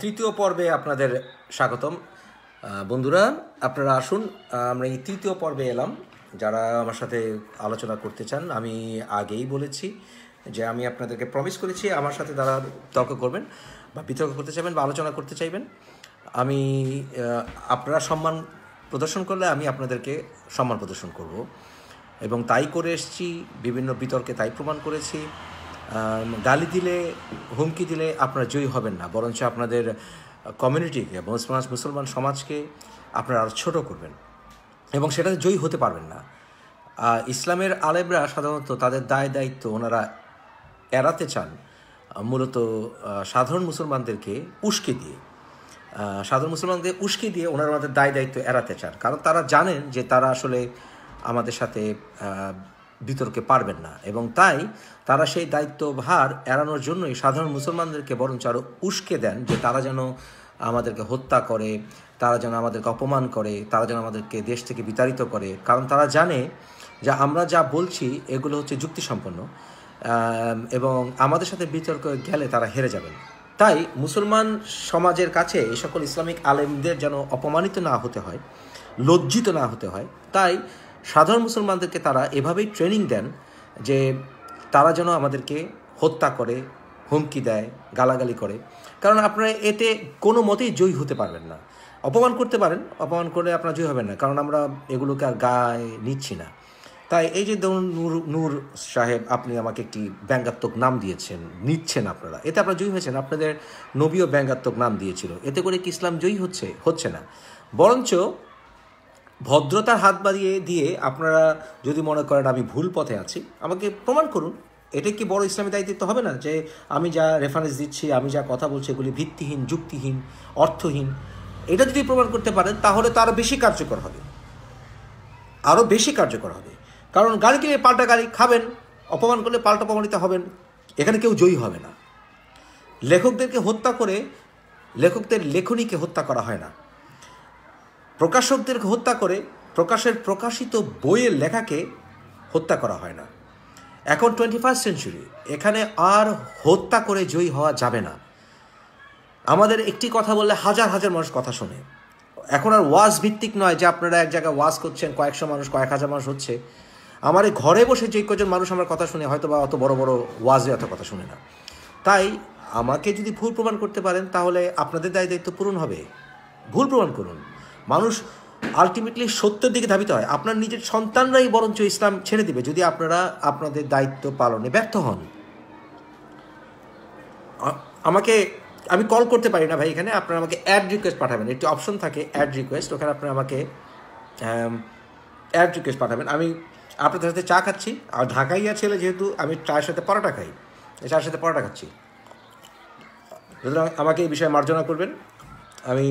তৃতীয় পর্বে আপনাদের স্বাগতম বন্ধুরা আপনারা আসুন আমরা এই তৃতীয় পর্বে এলাম যারা আমার সাথে আলোচনা করতে চান আমি আগেই বলেছি যে আমি আপনাদেরকে প্রমিস করেছি আমার সাথে তারা তর্ক করবেন বা বিতর্ক করতে চাইবেন বা আলোচনা করতে চাইবেন আমি আপনারা সম্মান প্রদর্শন করলে আমি আপনাদেরকে সম্মান প্রদর্শন করব এবং তাই করে এসছি বিভিন্ন বিতর্কে তাই প্রমাণ করেছি গালি দিলে হুমকি দিলে আপনারা জয়ী হবেন না বরঞ্চ আপনাদের কমিউনিটিকে মুসলমান মুসলমান সমাজকে আপনারা আরও ছোটো করবেন এবং সেটাতে জয়ী হতে পারবেন না ইসলামের আলেবরা সাধারণত তাদের দায় দায়িত্ব ওনারা এড়াতে চান মূলত সাধারণ মুসলমানদেরকে উস্কে দিয়ে সাধারণ মুসলমানদের উস্কে দিয়ে ওনারা আমাদের দায় দায়িত্ব এড়াতে চান কারণ তারা জানেন যে তারা আসলে আমাদের সাথে বিতর্কে পারবেন না এবং তাই তারা সেই দায়িত্বভার এড়ানোর জন্যই সাধারণ মুসলমানদেরকে বরঞ্চ আরও উস্কে দেন যে তারা যেন আমাদেরকে হত্যা করে তারা যেন আমাদেরকে অপমান করে তারা যেন আমাদেরকে দেশ থেকে বিতাড়িত করে কারণ তারা জানে যে আমরা যা বলছি এগুলো হচ্ছে যুক্তিসম্পন্ন এবং আমাদের সাথে বিতর্ক গেলে তারা হেরে যাবেন তাই মুসলমান সমাজের কাছে এই সকল ইসলামিক আলেমদের যেন অপমানিত না হতে হয় লজ্জিত না হতে হয় তাই সাধারণ মুসলমানদেরকে তারা এভাবেই ট্রেনিং দেন যে তারা যেন আমাদেরকে হত্যা করে হুমকি দেয় গালাগালি করে কারণ আপনারা এতে কোনো মতেই জয়ী হতে পারবেন না অপমান করতে পারেন অপমান করলে আপনার জয়ী হবেন না কারণ আমরা এগুলোকে আর গায়ে নিচ্ছি না তাই এই যে ধরুন নূর নূর সাহেব আপনি আমাকে একটি ব্যঙ্গাত্মক নাম দিয়েছেন নিচ্ছেন আপনারা এতে আপনারা জয়ী হয়েছেন আপনাদের নবীও ব্যঙ্গাত্মক নাম দিয়েছিল এতে করে কি ইসলাম জয়ী হচ্ছে হচ্ছে না বরঞ্চ ভদ্রতার হাত বাড়িয়ে দিয়ে আপনারা যদি মনে করেন আমি ভুল পথে আছি আমাকে প্রমাণ করুন এটা কি বড় ইসলামী দায়িত্ব হবে না যে আমি যা রেফারেন্স দিচ্ছি আমি যা কথা বলছি এগুলি ভিত্তিহীন যুক্তিহীন অর্থহীন এটা যদি প্রমাণ করতে পারেন তাহলে তো আরও বেশি কার্যকর হবে আরও বেশি কার্যকর হবে কারণ গাড়ি কিনে পাল্টা গাড়ি খাবেন অপমান করলে পাল্টা অপমানিত হবেন এখানে কেউ জয়ী হবে না লেখকদেরকে হত্যা করে লেখকদের লেখনীকে হত্যা করা হয় না প্রকাশকদের হত্যা করে প্রকাশের প্রকাশিত বইয়ের লেখাকে হত্যা করা হয় না এখন টোয়েন্টি ফার্স্ট সেঞ্চুরি এখানে আর হত্যা করে জয়ী হওয়া যাবে না আমাদের একটি কথা বললে হাজার হাজার মানুষ কথা শোনে এখন আর ওয়াজ ভিত্তিক নয় যে আপনারা এক জায়গায় ওয়াজ করছেন কয়েকশো মানুষ কয়েক হাজার মানুষ হচ্ছে আমার ঘরে বসে যে কজন মানুষ আমার কথা শুনে হয়তো বা অত বড় বড় ওয়াজে অত কথা শুনে না তাই আমাকে যদি ভুল প্রমাণ করতে পারেন তাহলে আপনাদের দায় দায়িত্ব পূরণ হবে ভুল প্রমাণ করুন মানুষ আলটিমেটলি সত্যের দিকে ধাবিত হয় আপনার নিজের সন্তানরাই বরঞ্চ ইসলাম ছেড়ে দিবে যদি আপনারা আপনাদের দায়িত্ব পালনে ব্যর্থ হন আমাকে আমি কল করতে পারি না ভাই এখানে আপনারা আমাকে অ্যাড রিকোয়েস্ট পাঠাবেন একটি অপশন থাকে অ্যাড রিকোয়েস্ট ওখানে আপনারা আমাকে অ্যাড রিকোয়েস্ট পাঠাবেন আমি আপনাদের সাথে চা খাচ্ছি আর ঢাকাইয়া ছেলে যেহেতু আমি চায়ের সাথে পরোটা খাই চায়ের সাথে পরোটা খাচ্ছি আমাকে এই বিষয়ে মার্জনা করবেন আমি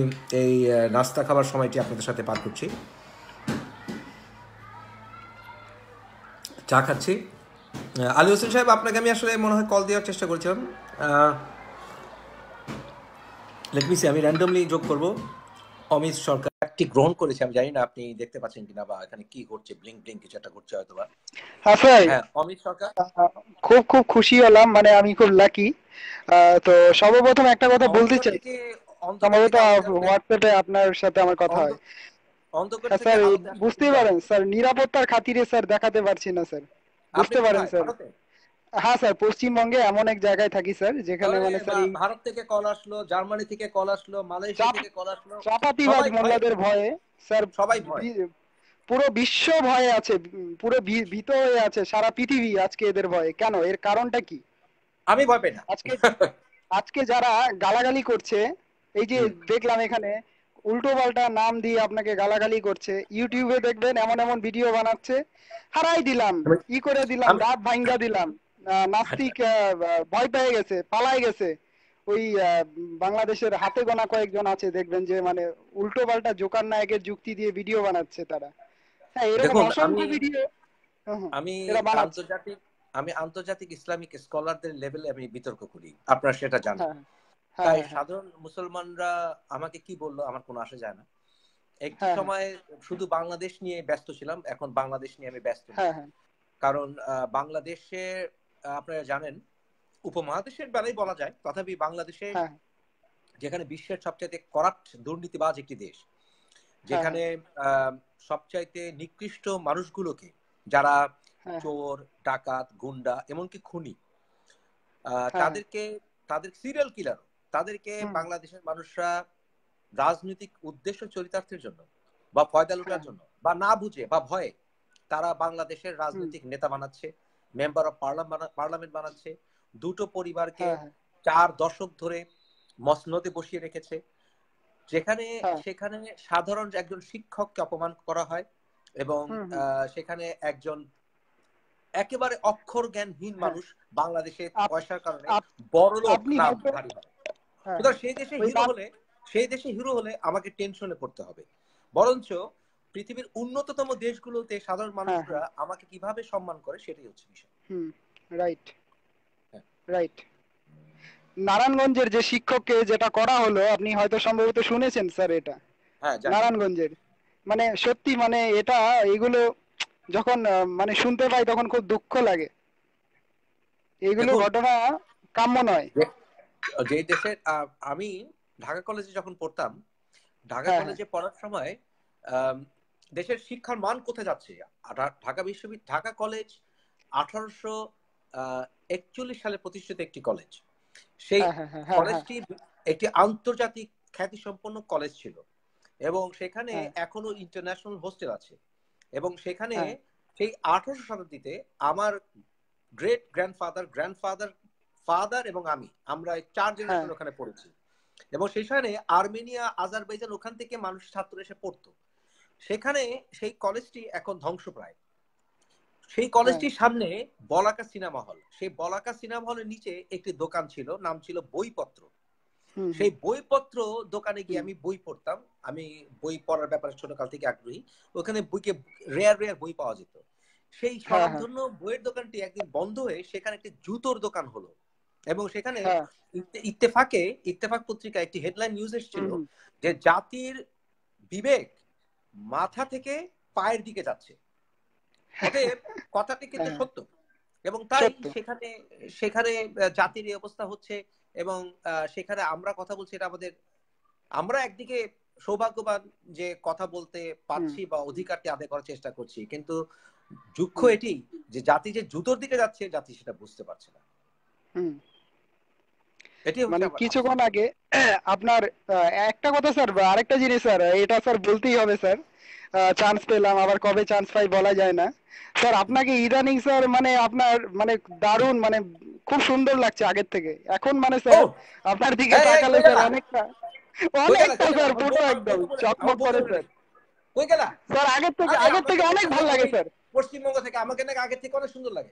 এই নাস্তা খাবার সময়টি আপনাদের সাথে পার করছি চা খাচ্ছি আলী হোসেন সাহেব আপনাকে আমি আসলে মনে হয় কল দেওয়ার চেষ্টা করছিলাম লেটমিসি আমি র্যান্ডমলি যোগ করব অমিত সরকার একটি গ্রহণ করেছে আমি জানি না আপনি দেখতে পাচ্ছেন কিনা বা এখানে কি ঘটছে ব্লিং ব্লিং কিছু একটা ঘটছে হয়তো বা হ্যাঁ অমিত সরকার খুব খুব খুশি হলাম মানে আমি খুব লাকি তো সর্বপ্রথম একটা কথা বলতে চাই আপনার সাথে আমার কথা হয় স্যার পারেন স্যার নিরাপত্তার খাতিরে স্যার দেখাতে পারছি না স্যার বুঝতে পারেন স্যার হ্যাঁ স্যার পশ্চিমবঙ্গে এমন এক জায়গায় থাকি স্যার যেখানে মানে স্যার ভারত থেকে কল আসলো জার্মানি থেকে কল আসলো মালয়েশিয়া থেকে কল আসলো চাপাতিবাজ মোল্লাদের ভয়ে স্যার সবাই পুরো বিশ্ব ভয়ে আছে পুরো ভীত হয়ে আছে সারা পৃথিবী আজকে এদের ভয়ে কেন এর কারণটা কি আমি ভয় পাই না আজকে আজকে যারা গালাগালি করছে এই যে দেখলাম এখানে উল্টো পাল্টা নাম দিয়ে আপনাকে গালাগালি করছে ইউটিউবে দেখবেন এমন এমন ভিডিও বানাচ্ছে হারাই দিলাম ই করে দিলাম রাত ভাঙ্গা দিলাম নাস্তিক ভয় পেয়ে গেছে পালাই গেছে ওই বাংলাদেশের হাতে গোনা কয়েকজন আছে দেখবেন যে মানে উল্টো পাল্টা জোকার নায়কের যুক্তি দিয়ে ভিডিও বানাচ্ছে তারা হ্যাঁ এরকম অসংখ্য ভিডিও আমি হ্যাঁ, হ্যাঁ, আন্তর্জাতিক আমি আন্তর্জাতিক ইসলামিক স্কলারদের লেভেলে আমি বিতর্ক করি আপনারা সেটা জানেন হ্যাঁ, তাই হ্যাঁ, হ্যাঁ। সাধারণ মুসলমানরা আমাকে কি বললো আমার কোনো আসে যায় না একটি হ্যাঁ, সময় শুধু বাংলাদেশ নিয়ে ব্যস্ত ছিলাম এখন বাংলাদেশ নিয়ে আমি ব্যস্ত কারণ বাংলাদেশে আপনারা জানেন উপমহাদেশের বেলায় বলা যায় তথাপি বাংলাদেশে যেখানে বিশ্বের সবচাইতে করাপ্ট দুর্নীতিবাজ একটি দেশ যেখানে সবচাইতে নিকৃষ্ট মানুষগুলোকে যারা চোর ডাকাত গুন্ডা এমনকি খুনি তাদেরকে তাদের সিরিয়াল কিলার তাদেরকে বাংলাদেশের মানুষরা রাজনৈতিক উদ্দেশ্য চরিতার্থের জন্য বা ফয়দা লুটার হ্যাঁ। জন্য বা না বুঝে বা ভয়ে তারা বাংলাদেশের রাজনৈতিক নেতা বানাচ্ছে মেম্বার অফ পার্লামেন্ট বানাচ্ছে দুটো পরিবারকে হ্যাঁ, হ্যাঁ। চার দশক ধরে মসনদে বসিয়ে রেখেছে যেখানে সেখানে সাধারণ একজন শিক্ষককে অপমান করা হয় এবং সেখানে একজন একেবারে অক্ষর জ্ঞানহীন মানুষ বাংলাদেশে পয়সার কারণে বড় লোক নামধারী হয় হ্যাঁ। সেই দেশে হিরো হলে সেই দেশে হিরো হলে আমাকে টেনশনে পড়তে হবে বরঞ্চ পৃথিবীর উন্নততম দেশগুলোতে সাধারণ হ্যাঁ। মানুষরা আমাকে কিভাবে সম্মান করে সেটাই হচ্ছে বিষয় রাইট হ্যাঁ। রাইট নারায়ণগঞ্জের যে শিক্ষককে যেটা করা হলো আপনি হয়তো সম্ভবত শুনেছেন স্যার এটা নারায়ণগঞ্জের মানে সত্যি মানে এটা এগুলো যখন মানে শুনতে পাই তখন খুব দুঃখ লাগে এগুলো ঘটনা কাম্য নয় যে um, আমি ঢাকা কলেজে যখন পড়তাম ঢাকা কলেজে হ্যাঁ, পড়ার সময় um, দেশের শিক্ষার মান কোথায় যাচ্ছে ঢাকা বিশ্ববিদ্যালয় ঢাকা কলেজ আঠারোশো একচল্লিশ সালে প্রতিষ্ঠিত একটি কলেজ সেই কলেজটি হ্যাঁ, হ্যাঁ, একটি আন্তর্জাতিক খ্যাতিসম্পন্ন কলেজ ছিল এবং সেখানে এখনো ইন্টারন্যাশনাল হোস্টেল আছে এবং সেখানে সেই আঠারোশো শতাব্দীতে আমার গ্রেট গ্র্যান্ডফাদার গ্র্যান্ডফাদার ফাদার এবং আমি আমরা চার হ্যাঁ। জেনারেশন ওখানে পড়েছি এবং সেখানে আর্মেনিয়া আজারবাইজান ওখান থেকে মানুষ ছাত্র এসে পড়তো সেখানে সেই কলেজটি এখন ধ্বংসপ্রায় সেই কলেজটির হ্যাঁ। সামনে বলাকা সিনেমা হল সেই বলাকা সিনেমা হলের নিচে একটি দোকান ছিল নাম ছিল বইপত্র সেই বইপত্র দোকানে গিয়ে আমি বই পড়তাম আমি বই পড়ার ব্যাপারে ছোটকাল থেকে আগ্রহী ওখানে বইকে রেয়ার রেয়ার বই পাওয়া যেত সেই হ্যাঁ, জন্য বইয়ের দোকানটি একদিন বন্ধ হয়ে সেখানে একটি জুতোর দোকান হলো এবং সেখানে হ্যাঁ। ইত্তেফাকে ইত্তেফাক পত্রিকা একটি হেডলাইন নিউজ এসেছিল যে জাতির বিবেক মাথা থেকে পায়ের দিকে যাচ্ছে হ্যাঁ। কথাটি কিন্তু হ্যাঁ। সত্য এবং তাই সেখানে সেখানে জাতির এই অবস্থা হচ্ছে এবং সেখানে আমরা কথা বলছি এটা আমাদের আমরা একদিকে সৌভাগ্যবান যে কথা বলতে পারছি বা অধিকারটি আদায় করার চেষ্টা করছি কিন্তু দুঃখ এটি যে জাতি যে জুতোর দিকে যাচ্ছে জাতি সেটা বুঝতে পারছে না মানে কিছুক্ষণ আগে আপনার একটা কথা স্যার আরেকটা জিনিস স্যার এটা স্যার বলতেই হবে স্যার চান্স পেলাম আবার কবে চান্স পাই বলা যায় না স্যার আপনাকে ইদানিং স্যার মানে আপনার মানে দারুণ মানে খুব সুন্দর লাগছে আগের থেকে এখন মানে স্যার আপনার দিকে তাকালে স্যার অনেকটা অনেকটা স্যার পুরো একদম চকমক করে স্যার কই গেলা স্যার আগের থেকে আগের থেকে অনেক ভালো লাগে স্যার পশ্চিমবঙ্গ থেকে আমাকে নাকি আগের থেকে অনেক সুন্দর লাগে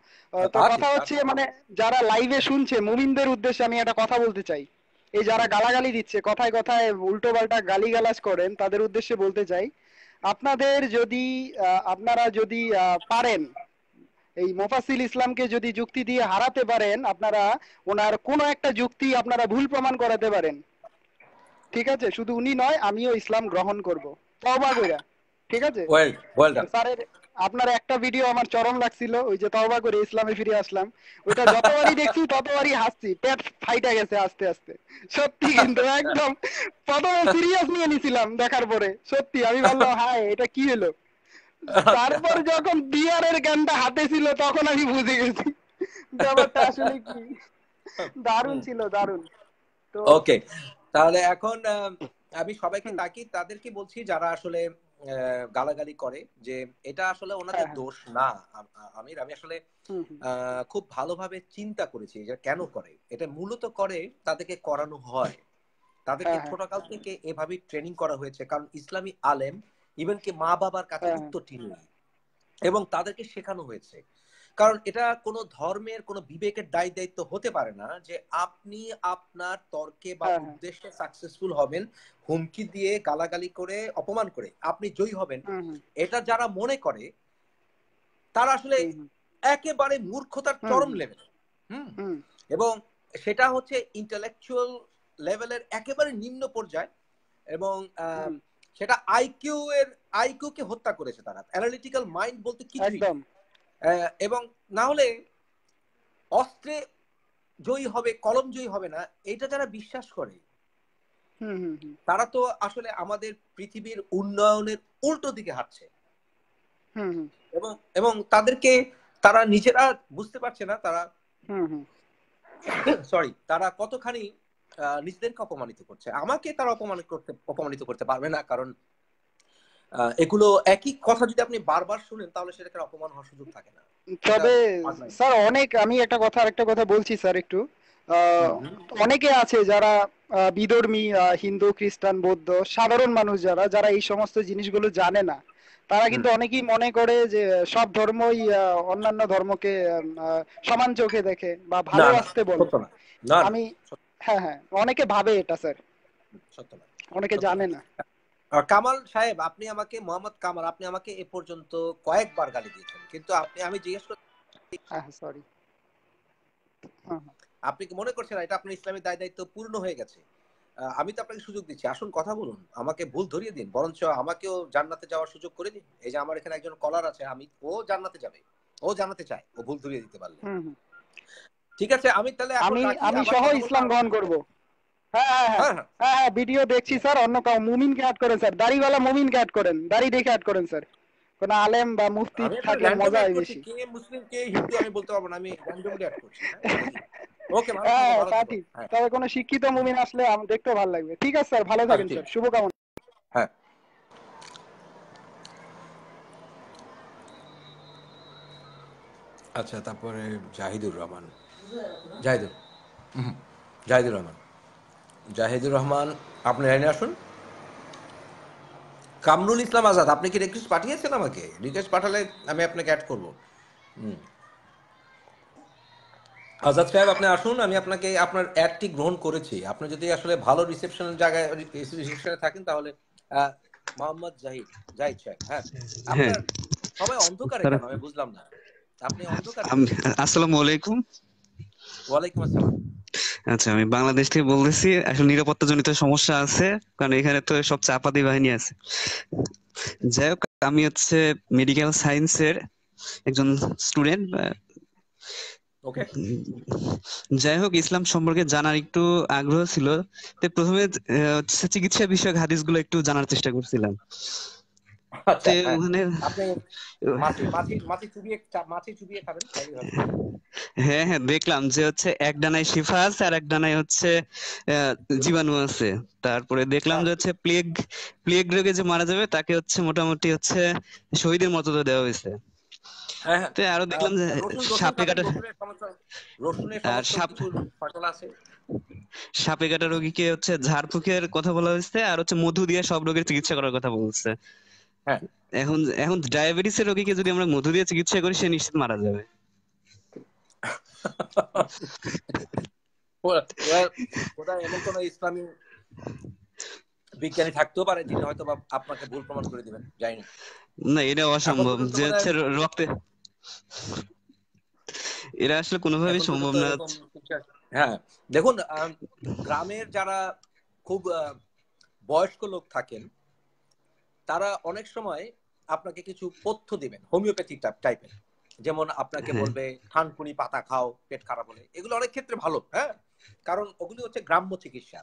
তো কথা হচ্ছে মানে যারা লাইভে শুনছে মুমিনদের উদ্দেশ্যে আমি একটা কথা বলতে চাই এই যারা গালাগালি দিচ্ছে কথায় কথায় উল্টো পাল্টা করেন তাদের উদ্দেশ্যে বলতে চাই আপনাদের যদি আপনারা যদি পারেন এই মোফাসিল ইসলামকে যদি যুক্তি দিয়ে হারাতে পারেন আপনারা ওনার কোন একটা যুক্তি আপনারা ভুল প্রমাণ করাতে পারেন ঠিক আছে শুধু উনি নয় আমিও ইসলাম গ্রহণ করব কইরা ঠিক আছে ওয়েল ওয়েল আপনার একটা ভিডিও আমার চরম লাগছিল ওই যে তওবা করে ইসলামে ফিরে আসলাম ওটা যতবারই দেখছি ততবারই হাসছি পেট ফাইটা গেছে আস্তে আস্তে সত্যি কিন্তু একদম প্রথম সিরিয়াস নিয়ে নিছিলাম দেখার পরে সত্যি আমি ভাবলাম হায় এটা কি হলো তারপর যখন বিয়ারের গানটা হাতে ছিল তখন আমি বুঝে গেছি ব্যাপারটা আসলে কি দারুণ ছিল দারুণ ওকে তাহলে এখন আমি সবাইকে তাকি তাদেরকে বলছি যারা আসলে গালাগালি করে যে এটা আসলে ওনাদের হ্যাঁ। দোষ না আমির আমি আসলে খুব ভালোভাবে চিন্তা করেছি যে কেন করে এটা মূলত করে তাদেরকে করানো হয় তাদেরকে হ্যাঁ, হ্যাঁ। ছোটকাল থেকে এভাবে ট্রেনিং করা হয়েছে কারণ ইসলামী আলেম ইভেন কি মা বাবার কাছে উত্তরটি নেই এবং তাদেরকে শেখানো হয়েছে কারণ এটা কোনো ধর্মের কোনো বিবেকের দায় দায়িত্ব হতে পারে না যে আপনি আপনার তর্কে বা হ্যাঁ, হ্যাঁ। উদ্দেশ্যে সাকসেসফুল হবেন হুমকি দিয়ে গালাগালি করে অপমান করে আপনি জয়ী হবেন এটা যারা মনে করে তারা আসলে একেবারে মূর্খতার চরম লেভেল হুম এবং সেটা হচ্ছে ইন্টালেকচুয়াল লেভেলের একেবারে নিম্ন পর্যায়ে এবং সেটা আইকিউ এর আইকিউ কে হত্যা করেছে তারা অ্যানালিটিক্যাল মাইন্ড বলতে কি এবং না হলে অস্ত্রে জয়ী হবে কলম জয়ী হবে না এটা যারা বিশ্বাস করে তারা তো আসলে আমাদের পৃথিবীর উন্নয়নের উল্টো দিকে হাঁটছে এবং এবং তাদেরকে তারা নিজেরা বুঝতে পারছে না তারা সরি তারা কতখানি নিজেদেরকে অপমানিত করছে আমাকে তারা অপমান করতে অপমানিত করতে পারবে না কারণ এগুলো একই কথা যদি আপনি বারবার শুনেন তাহলে সেটাকে অপমান হওয়ার সুযোগ থাকে না তবে স্যার অনেক আমি একটা কথা আরেকটা কথা বলছি স্যার একটু অনেকে আছে যারা বিধর্মী হিন্দু খ্রিস্টান বৌদ্ধ সাধারণ মানুষ যারা যারা এই সমস্ত জিনিসগুলো জানে না তারা কিন্তু অনেকেই মনে করে যে সব ধর্মই অন্যান্য ধর্মকে সমান চোখে দেখে বা ভালোবাসতে বলে আমি হ্যাঁ হ্যাঁ অনেকে ভাবে এটা স্যার অনেকে জানে না কামাল সাহেব আপনি আমাকে মোহাম্মদ কামাল আপনি আমাকে এ পর্যন্ত কয়েকবার গালি দিয়েছেন কিন্তু আপনি আমি জিজ্ঞেস সরি হ্যাঁ, হ্যাঁ, হ্যাঁ, আপনি কি মনে করছেন এটা আপনার ইসলামী দায় দায়িত্ব পূর্ণ হয়ে গেছে আমি তো আপনাকে সুযোগ দিচ্ছি আসুন কথা বলুন আমাকে ভুল ধরিয়ে দিন বরঞ্চ আমাকেও জান্নাতে যাওয়ার সুযোগ করে দিন এই যে আমার এখানে একজন কলার আছে আমি ও জান্নাতে যাবে ও জানাতে চায় ও ভুল ধরিয়ে দিতে পারলে ঠিক আছে আমি তাহলে আমি আমি সহ ইসলাম গ্রহণ করব হ্যাঁ হ্যাঁ হ্যাঁ।, হ্যাঁ হ্যাঁ হ্যাঁ ভিডিও দেখছি স্যার অন্য কাউ মুমিনকে অ্যাড করেন স্যার দাড়িওয়ালা মুমিনকে অ্যাড করেন দাড়ি দেখে অ্যাড করেন স্যার কোন আলেম বা মুফতি থাকলে মজা হয় বেশি কে মুসলিম কে হিন্দু আমি বলতে পারবো না আমি র্যান্ডমলি অ্যাড করছি ওকে হ্যাঁ ঠিক তবে কোনো শিক্ষিত মুমিন আসলে আমি দেখতে ভালো লাগবে ঠিক আছে স্যার ভালো থাকেন স্যার শুভকামনা হ্যাঁ আচ্ছা তারপরে জাহিদুর রহমান জাহিদুর জাহিদুর রহমান জাহিদুর রহমান আপনি লাইনে আসুন কামরুল ইসলাম আজাদ আপনি কি রিকোয়েস্ট পাঠিয়েছেন আমাকে রিকোয়েস্ট পাঠালে আমি আপনাকে অ্যাড করব আজাদ সাহেব আপনি আসুন আমি আপনাকে আপনার অ্যাডটি গ্রহণ করেছি আপনি যদি আসলে ভালো রিসেপশন জায়গায় রিসেপশনে থাকেন তাহলে মোহাম্মদ জাহিদ জাহিদ সাহেব হ্যাঁ, হ্যাঁ, হ্যাঁ। সবাই অন্ধকারে কেন আমি বুঝলাম না আপনি অন্ধকারে আসসালামু আলাইকুম ওয়ালাইকুম আসসালাম আচ্ছা আমি বাংলাদেশ থেকে বলতেছি আসলে নিরাপত্তা জনিত সমস্যা আছে কারণ এখানে তো সব চাপাতি বাহিনী আছে যাই হোক আমি হচ্ছে মেডিকেল সায়েন্সের একজন স্টুডেন্ট যাই হোক ইসলাম সম্পর্কে জানার একটু আগ্রহ ছিল তো প্রথমে চিকিৎসা বিষয়ক হাদিসগুলো একটু জানার চেষ্টা করছিলাম আচ্ছা, হ্যাঁ।, মানে হ্যাঁ হ্যাঁ দেখলাম যে হচ্ছে এক ডানায় শিফা আছে আর এক ডানায় হচ্ছে জীবাণু আছে তারপরে দেখলাম যে আচ্ছা। হচ্ছে প্লেগ প্লেগ রোগে যে মারা যাবে তাকে হচ্ছে মোটামুটি হচ্ছে শহীদের মতো দেওয়া হয়েছে হ্যাঁ, হ্যাঁ। আরো দেখলাম যে সাপে কাটা আর সাপ সাপে কাটা রোগীকে হচ্ছে ঝাড়ফুঁকের কথা বলা হয়েছে আর হচ্ছে মধু দিয়ে সব রোগের চিকিৎসা করার কথা বলছে হ্যাঁ। এখন এখন ডায়াবেটিসের রোগীকে যদি আমরা মধু দিয়ে চিকিৎসা করি সে নিশ্চিত মারা যাবে ওটা এমন কোন ইসলামী বিজ্ঞানী থাকতেও পারে যিনি হয়তো আপনাকে ভুল প্রমাণ করে দিবেন জানি না এটা অসম্ভব যে হচ্ছে মানে রক্তে এরা আসলে কোনোভাবে সম্ভব না হ্যাঁ দেখুন গ্রামের যারা খুব বয়স্ক লোক থাকেন তারা অনেক সময় আপনাকে কিছু পথ্য দিবেন হোমিওপ্যাথিক টাইপের যেমন আপনাকে হ্যাঁ। বলবে থানকুনি পাতা খাও পেট খারাপ হলে এগুলো অনেক ক্ষেত্রে ভালো হ্যাঁ কারণ ওগুলি হচ্ছে গ্রাম্য চিকিৎসা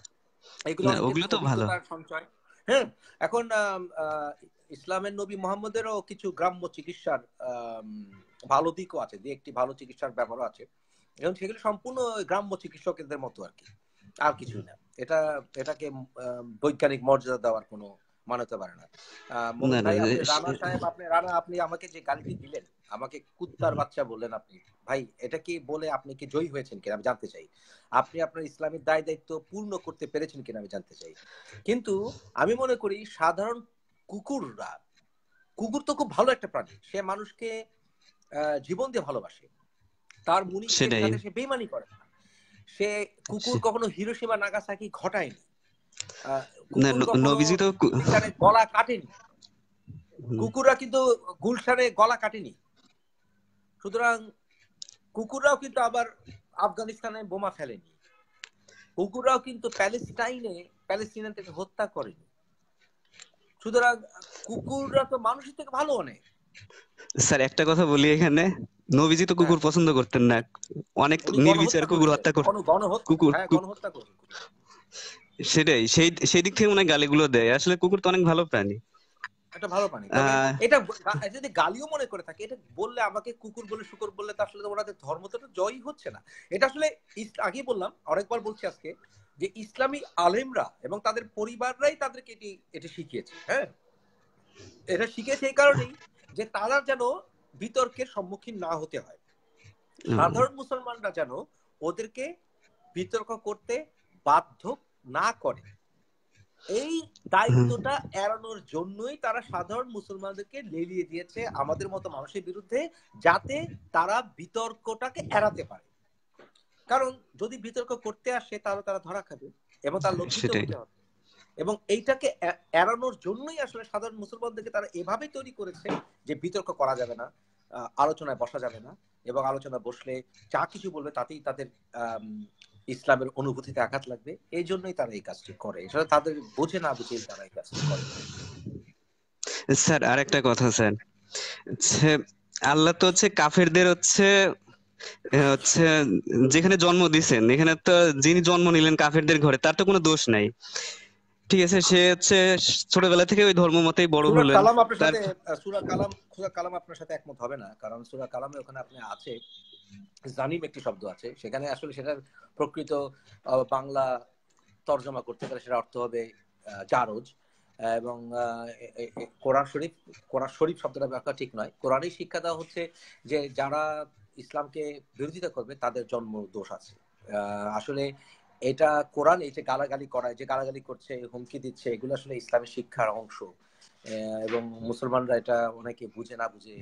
এগুলো তো ভালো সঞ্চয় হ্যাঁ এখন ইসলামের নবী মোহাম্মদেরও কিছু গ্রাম্য চিকিৎসার ভালো দিকও আছে যে একটি ভালো চিকিৎসার ব্যবহার আছে এবং সেগুলো সম্পূর্ণ গ্রাম্য চিকিৎসকদের মতো আর কি আর কিছুই না এটা এটাকে বৈজ্ঞানিক মর্যাদা দেওয়ার কোনো মানাতে পারে না আপনি রানা আপনি আমাকে যে গালিটি দিলেন আমাকে কুত্তার বাচ্চা বললেন আপনি ভাই এটা কি বলে আপনি কি জয়ী হয়েছেন কিনা আমি জানতে চাই আপনি আপনার ইসলামের দায় দায়িত্ব পূর্ণ করতে পেরেছেন কিনা আমি জানতে চাই কিন্তু আমি মনে করি সাধারণ কুকুররা কুকুর তো খুব ভালো একটা প্রাণী সে মানুষকে জীবন দিয়ে ভালোবাসে তার মুনি সে বেমানি করে না সে কুকুর কখনো হিরোসীমা নাগাসাকি ঘটায়নি গলা কাটেনি কুকুররা কিন্তু গুলশানে গলা কাটেনি সুতরাং কুকুররাও কিন্তু আবার আফগানিস্তানে বোমা ফেলেনি কুকুররাও কিন্তু প্যালেস্টাইনে প্যালেস্টিনিয়ান থেকে হত্যা করেনি সুতরাং কুকুররা তো মানুষের থেকে ভালো অনেক স্যার একটা কথা বলি এখানে নবীজি তো কুকুর হ্যাঁ। পছন্দ করতেন না অনেক নির্বিচার কুকুর হত্যা করতেন কুকুর হ্যাঁ, হত্যা করতেন সেটাই সেই সেই দিক থেকে মনে গালিগুলো দেয় আসলে কুকুর তো অনেক ভালো প্রাণী একটা ভালো প্রাণী এটা যদি গালিও মনে করে থাকে এটা বললে আমাকে কুকুর বলে বললে আসলে ধর্ম তো হচ্ছে না এটা আসলে আগে বললাম বলছি আজকে যে ইসলামী আলেমরা এবং তাদের পরিবাররাই তাদেরকে এটি এটা শিখিয়েছে হ্যাঁ এটা শিখেছে এই কারণেই যে তারা যেন বিতর্কের সম্মুখীন না হতে হয় সাধারণ মুসলমানরা যেন ওদেরকে বিতর্ক করতে বাধ্য না করে এই দায়িত্বটা এড়ানোর জন্যই তারা সাধারণ মুসলমানদেরকে লেলিয়ে দিয়েছে আমাদের মতো মানুষের বিরুদ্ধে যাতে তারা বিতর্কটাকে এড়াতে পারে কারণ যদি বিতর্ক করতে আসে তাহলে তারা ধরা খাবে এবং তার লক্ষিত হতে হবে এবং এইটাকে এড়ানোর জন্যই আসলে সাধারণ মুসলমানদেরকে তারা এভাবে তৈরি করেছে যে বিতর্ক করা যাবে না আলোচনায় বসা যাবে না এবং আলোচনা বসলে যা কিছু বলবে তাতেই তাদের ইসলামের অনুভূতিতে আঘাত লাগবে এই জন্যই তারা এই কাজটি করে এছাড়া তাদের বোঝে না বুঝে তারা এই কাজটি করে স্যার আরেকটা কথা স্যার আল্লাহ তো হচ্ছে কাফেরদের হচ্ছে হচ্ছে যেখানে জন্ম দিছেন এখানে তো যিনি জন্ম নিলেন কাফেরদের ঘরে তার তো কোনো দোষ নাই ঠিক আছে সে হচ্ছে ছোটবেলা থেকে ওই ধর্ম মতেই বড় হলো কালাম আপনার সাথে সূরা কালাম সুরা কালাম আপনার সাথে একমত হবে না কারণ সুরা কালামে ওখানে আপনি আছে জানিম একটি শব্দ আছে সেখানে আসলে সেটার প্রকৃত বাংলা তর্জমা করতে গেলে সেটা অর্থ হবে জারজ এবং কোরআন শরীফ কোরআন শরীফ শব্দটা ব্যাপার ঠিক নয় কোরআনই শিক্ষা দেওয়া হচ্ছে যে যারা ইসলামকে বিরোধিতা করবে তাদের জন্ম দোষ আছে আসলে এটা কোরআন এই যে গালাগালি করা যে গালাগালি করছে হুমকি দিচ্ছে এগুলো আসলে ইসলামের শিক্ষার অংশ এবং মুসলমানরা এটা অনেকে বুঝে না বুঝে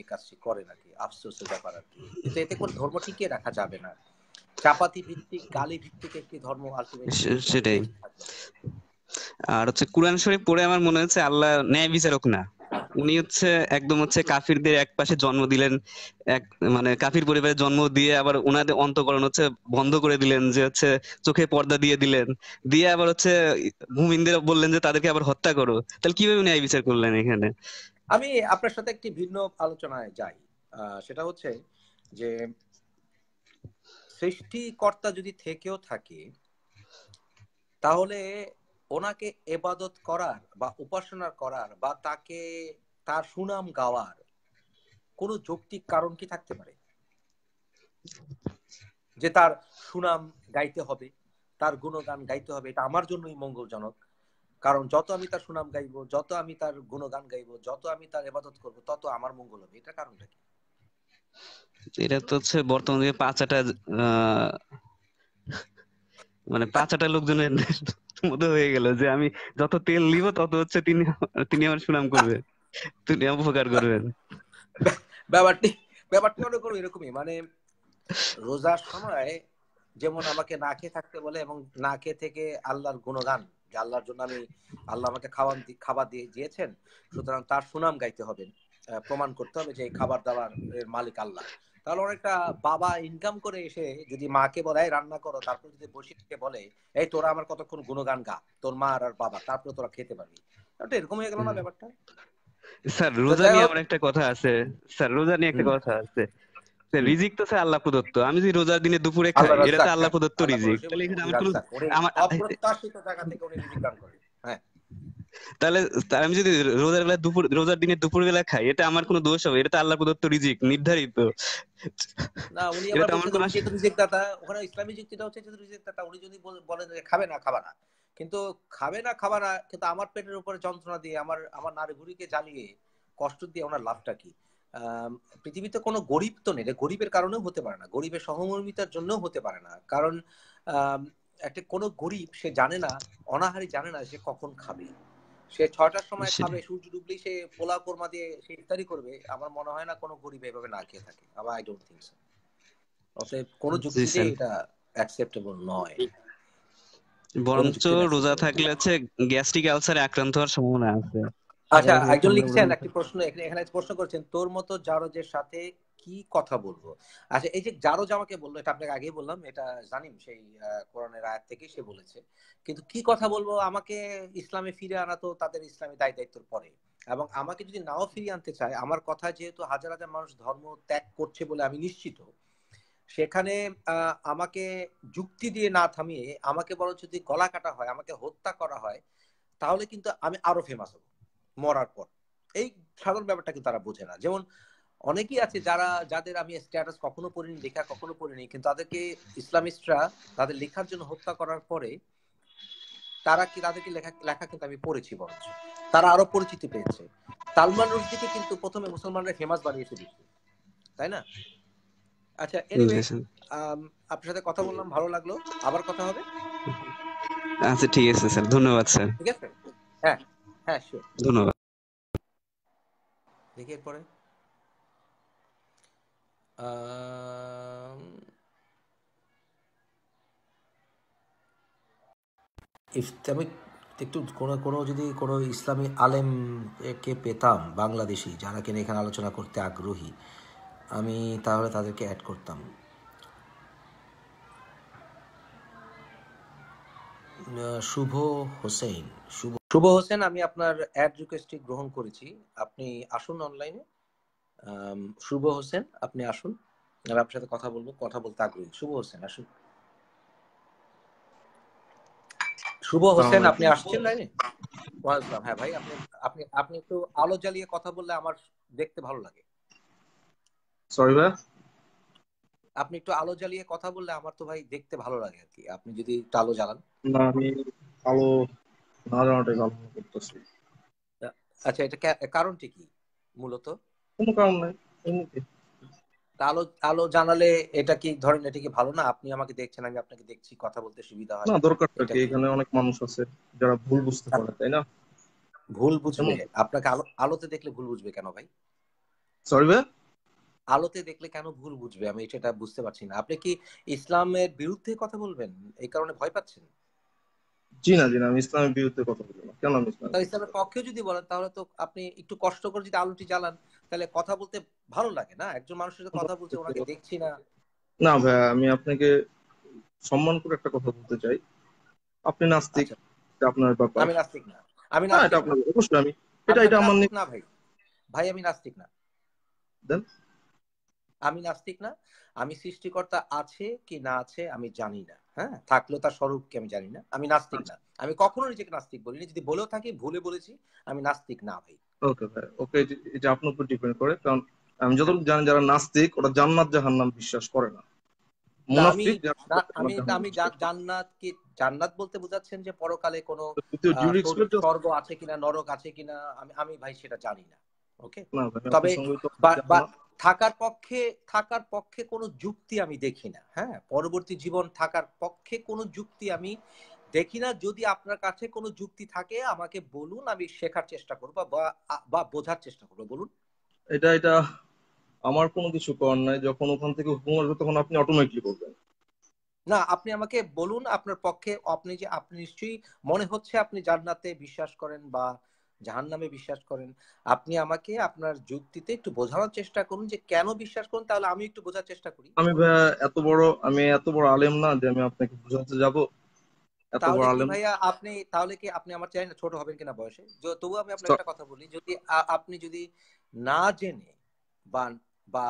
এই কাজটি করে আর কি আফসোসের ব্যাপার আর কি কিন্তু এতে কোন ধর্ম টিকে রাখা যাবে না চাপাতি ভিত্তিক গালি ভিত্তিক একটি ধর্ম সেটাই আর হচ্ছে কোরআন শরীফ পড়ে আমার মনে হচ্ছে আল্লাহ ন্যায় বিচারক না উনি হচ্ছে একদম হচ্ছে কাফিরদের এক পাশে জন্ম দিলেন এক মানে কাফির পরিবারে জন্ম দিয়ে আবার ওনাদের অন্তকরণ হচ্ছে বন্ধ করে দিলেন যে হচ্ছে চোখে পর্দা দিয়ে দিলেন দিয়ে আবার হচ্ছে ভূমিনদের বললেন যে তাদেরকে আবার হত্যা করো তাহলে কিভাবে ন্যায় বিচার করলেন এখানে আমি আপনার সাথে একটি ভিন্ন আলোচনায় যাই সেটা হচ্ছে যে সৃষ্টিকর্তা যদি থেকেও থাকে তাহলে ওনাকে এবাদত করার বা উপাসনা করার বা তাকে তার সুনাম গাওয়ার কোনো যৌক্তিক কারণ কি থাকতে পারে যে তার সুনাম গাইতে হবে তার গুণগান গাইতে হবে এটা আমার জন্যই মঙ্গলজনক কারণ যত আমি তার সুনাম গাইব যত আমি তার গুণগান গাইব যত আমি তার এবাদত করব তত আমার মঙ্গল হবে এটা কারণটা কি এটা তো হচ্ছে বর্তমান যে পাঁচাটা মানে পাঁচটা লোকজনের মতো হয়ে গেল যে আমি যত তেল নিব তত হচ্ছে তিনি তিনি আমার সুনাম করবে তিনি আমার উপকার করবেন ব্যাপারটি ব্যাপারটি অনেক এরকমই মানে রোজার সময় যেমন আমাকে না খেয়ে থাকতে বলে এবং না খেয়ে থেকে আল্লাহর গুণগান যে আল্লাহর জন্য আমি আল্লাহ আমাকে খাওয়ান খাবার দিয়ে দিয়েছেন সুতরাং তার সুনাম গাইতে হবে প্রমাণ করতে হবে যে এই খাবার দাবার এর মালিক আল্লাহ তাহলে অনেকটা বাবা ইনকাম করে এসে যদি মাকে বলে রান্না করো তারপর যদি বসিকে বলে এই তোরা আমার কতক্ষণ গুণগান গা তোর মা আর বাবা তারপরে তোরা খেতে পারবি ওটা এরকম হয়ে গেল না ব্যাপারটা স্যার রোজা নিয়ে আমার একটা কথা আছে স্যার রোজা নিয়ে একটা কথা আছে রিজিক তো স্যার আল্লাহ প্রদত্ত আমি রোজার দিনে দুপুরে খাই এটা তো আল্লাহ প্রদত্ত রিজিক তাহলে হ্যাঁ। আমি যদি রোজার বেলা দুপুর রোজার দিনে দুপুর বেলা খাই এটা আমার কোনো দোষ হবে এটা তো আল্লাহ প্রদত্ত রিজিক নির্ধারিত না উনি আবার রিজিক দাতা ওখানে ইসলামী যুক্তিটা হচ্ছে রিজিক দাতা উনি যদি বলেন যে খাবে না খাবা না কিন্তু খাবে না খাবা না কিন্তু আমার পেটের উপরে যন্ত্রণা দিয়ে আমার আমার নারী ঘুড়িকে জ্বালিয়ে কষ্ট দিয়ে ওনার লাভটা কি পৃথিবীতে কোনো গরিব তো নেই গরিবের কারণেও হতে পারে না গরিবের সহমর্মিতার জন্যও হতে পারে না কারণ একটা কোনো গরিব সে জানে না অনাহারি জানে না সে কখন খাবে সে ছটার সময় খাবে সূর্য ডুবলি সে পোলা কোরমা দিয়ে সে ইফতারি করবে আমার মনে হয় না কোনো গরিব এভাবে না খেয়ে থাকে আবার আই ডোন্ট থিংক সো অতএব কোনো এটা অ্যাকসেপ্টেবল নয় বরঞ্চ রোজা থাকলে হচ্ছে গ্যাস্ট্রিক আলসারে আক্রান্ত হওয়ার সম্ভাবনা আছে আচ্ছা, আচ্ছা একজন লিখছেন একটি প্রশ্ন এখানে প্রশ্ন করছেন তোর মতো সাথে কি কথা বলবো আচ্ছা এই যে আমাকে বললো এটা আপনাকে আগেই বললাম এটা জানিম সেই কোরআনের আয়াত থেকে সে বলেছে কিন্তু কি কথা বলবো আমাকে ইসলামে ফিরে আনা তো তাদের ইসলামী দায় দায়িত্বর পরে এবং আমাকে যদি নাও ফিরিয়ে আনতে চায় আমার কথা যেহেতু হাজার হাজার মানুষ ধর্ম ত্যাগ করছে বলে আমি নিশ্চিত সেখানে আমাকে যুক্তি দিয়ে না থামিয়ে আমাকে বরং যদি গলা কাটা হয় আমাকে হত্যা করা হয় তাহলে কিন্তু আমি আরো ফেমাস হবো মরার পর এই সাধারণ ব্যাপারটা কিন্তু তারা বোঝে না যেমন অনেকেই আছে যারা যাদের আমি স্ট্যাটাস কখনো পড়িনি লেখা কখনো পড়িনি কিন্তু তাদেরকে ইসলামিস্টরা তাদের লেখার জন্য হত্যা করার পরে তারা কি তাদেরকে লেখা লেখা কিন্তু আমি পড়েছি বরঞ্চ তারা আরো পরিচিতি পেয়েছে সালমান রুশদিকে কিন্তু প্রথমে মুসলমানরা ফেমাস বানিয়েছে ফেলেছে তাই না আচ্ছা আপনার সাথে কথা বললাম ভালো লাগলো আবার কথা হবে আচ্ছা ঠিক আছে স্যার ধন্যবাদ স্যার ঠিক আছে হ্যাঁ হ্যাঁ দেখি এরপরে একটু কোনো কোনো যদি কোনো ইসলামী কে পেতাম বাংলাদেশি যারা কিনা এখানে আলোচনা করতে আগ্রহী আমি তাহলে তাদেরকে অ্যাড করতাম শুভ হোসেন শুভ শুভ হোসেন আমি আপনার অ্যাড রিকোয়েস্টটি গ্রহণ করেছি আপনি আসুন অনলাইনে শুভ হোসেন আপনি আসুন আমি আপনার সাথে কথা বলবো কথা বলতে আগ্রহী শুভ হোসেন আসুন শুভ হোসেন আপনি আসছেন লাইনে হ্যাঁ ভাই আপনি আপনি আপনি একটু আলো জ্বালিয়ে কথা বললে আমার দেখতে ভালো লাগে সরি ভাই আপনি একটু আলো জ্বালিয়ে কথা বললে আমার তো ভাই দেখতে ভালো লাগে আর কি আপনি যদি একটু আলো জ্বালান না আমি আলো ধারণাটাই করতেছি আচ্ছা এটা কারণটি কি মূলত কোনো কারণ নাই আলো আলো জানালে এটা কি ধরেন এটা কি ভালো না আপনি আমাকে দেখছেন আমি আপনাকে দেখছি কথা বলতে সুবিধা হয় না কি এখানে অনেক মানুষ আছে যারা ভুল বুঝতে পারে তাই না ভুল বুঝবে আপনাকে আলো আলোতে দেখলে ভুল বুঝবে কেন ভাই সরি ভাই আলোতে দেখলে কেন ভুল বুঝবে আমি এটা বুঝতে পারছি না আপনি কি ইসলামের বিরুদ্ধে কথা বলবেন এই কারণে ভয় পাচ্ছেন জি না জি না আমি ইসলামের বিরুদ্ধে কথা বলি না কেন আমি ইসলামের পক্ষে যদি বলেন তাহলে তো আপনি একটু কষ্ট করে যদি আলোটি জ্বালান তাহলে কথা বলতে ভালো লাগে না একজন মানুষের সাথে কথা বলছে ওনাকে দেখছি না না ভাই আমি আপনাকে সম্মান করে একটা কথা বলতে চাই আপনি নাস্তিক আচ্ছা। আপনার ব্যাপার আমি নাস্তিক না আমি না এটা আপনার অবশ্যই আমি এটা এটা আমার না ভাই ভাই আমি নাস্তিক না দেন আমি নাস্তিক না আমি সৃষ্টিকর্তা আছে কি না আছে আমি জানি না হ্যাঁ থাকলেও তার স্বরূপকে আমি জানি না আমি নাস্তিক না আমি কখনো নিজেকে নাস্তিক বলিনি যদি বলেও থাকি ভুলে বলেছি আমি নাস্তিক না ভাই ওকে ভাই ওকে এটা আপনার উপর ডিপেন্ড করে কারণ আমি যতটুকু জানি যারা নাস্তিক ওরা জান্নাত জাহান্নাম বিশ্বাস করে না আমি আমি জান্নাত জান্নাত বলতে বোঝাচ্ছেন যে পরকালে কোনো স্বর্গ আছে কিনা নরক আছে কিনা আমি আমি ভাই সেটা জানি না ওকে তবে থাকার পক্ষে থাকার পক্ষে কোনো যুক্তি আমি দেখি না হ্যাঁ পরবর্তী জীবন থাকার পক্ষে কোনো যুক্তি আমি দেখি না যদি আপনার কাছে কোনো যুক্তি থাকে আমাকে বলুন আমি শেখার চেষ্টা করবো বা বোঝার চেষ্টা বলুন এটা এটা আমার কোনো কিছু করার নাই যখন ওখান থেকে হুকুম আসবে তখন আপনি অটোমেটিকলি বলবেন না আপনি আমাকে বলুন আপনার পক্ষে আপনি যে আপনি নিশ্চয়ই মনে হচ্ছে আপনি জান্নাতে বিশ্বাস করেন বা জাহান নামে বিশ্বাস করেন আপনি আমাকে আপনার যুক্তিতে একটু বোঝানোর চেষ্টা করুন যে কেন বিশ্বাস করুন তাহলে আমি একটু বোঝার চেষ্টা করি আমি এত বড় আমি এত বড় আলেম না যে আমি আপনাকে বোঝাতে যাব এত ভাইয়া আপনি তাহলে কি আপনি আমার চাই না ছোট হবেন কিনা বয়সে তবুও আমি আপনাকে একটা কথা বলি যদি আপনি যদি না জেনে বা বা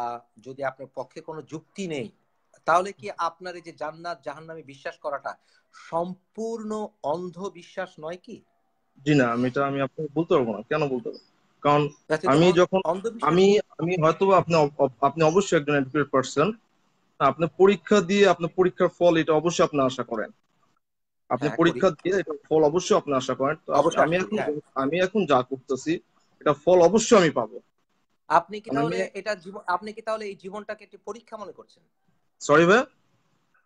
যদি আপনার পক্ষে কোনো যুক্তি নেই তাহলে কি আপনার এই যে জান্নাত জাহান্নামে বিশ্বাস করাটা সম্পূর্ণ অন্ধ বিশ্বাস নয় কি জি না আমি এটা আমি আপনাকে বলতে পারবো না কেন বলতে পারবো কারণ আমি যখন আমি আমি হয়তো আপনি আপনি অবশ্যই একজন এডুকেটেড পার্সন আপনি পরীক্ষা দিয়ে আপনার পরীক্ষার ফল এটা অবশ্যই আপনি আশা করেন আপনি হ্যাঁ, পরীক্ষা দিয়ে এটা ফল অবশ্যই আপনি আশা করেন আমি এখন হ্যাঁ। আমি এখন যা করতেছি এটা ফল অবশ্যই আমি পাবো আপনি কি তাহলে এটা জীবন আপনি কি তাহলে এই জীবনটাকে একটি পরীক্ষা মনে করছেন সরি ভাই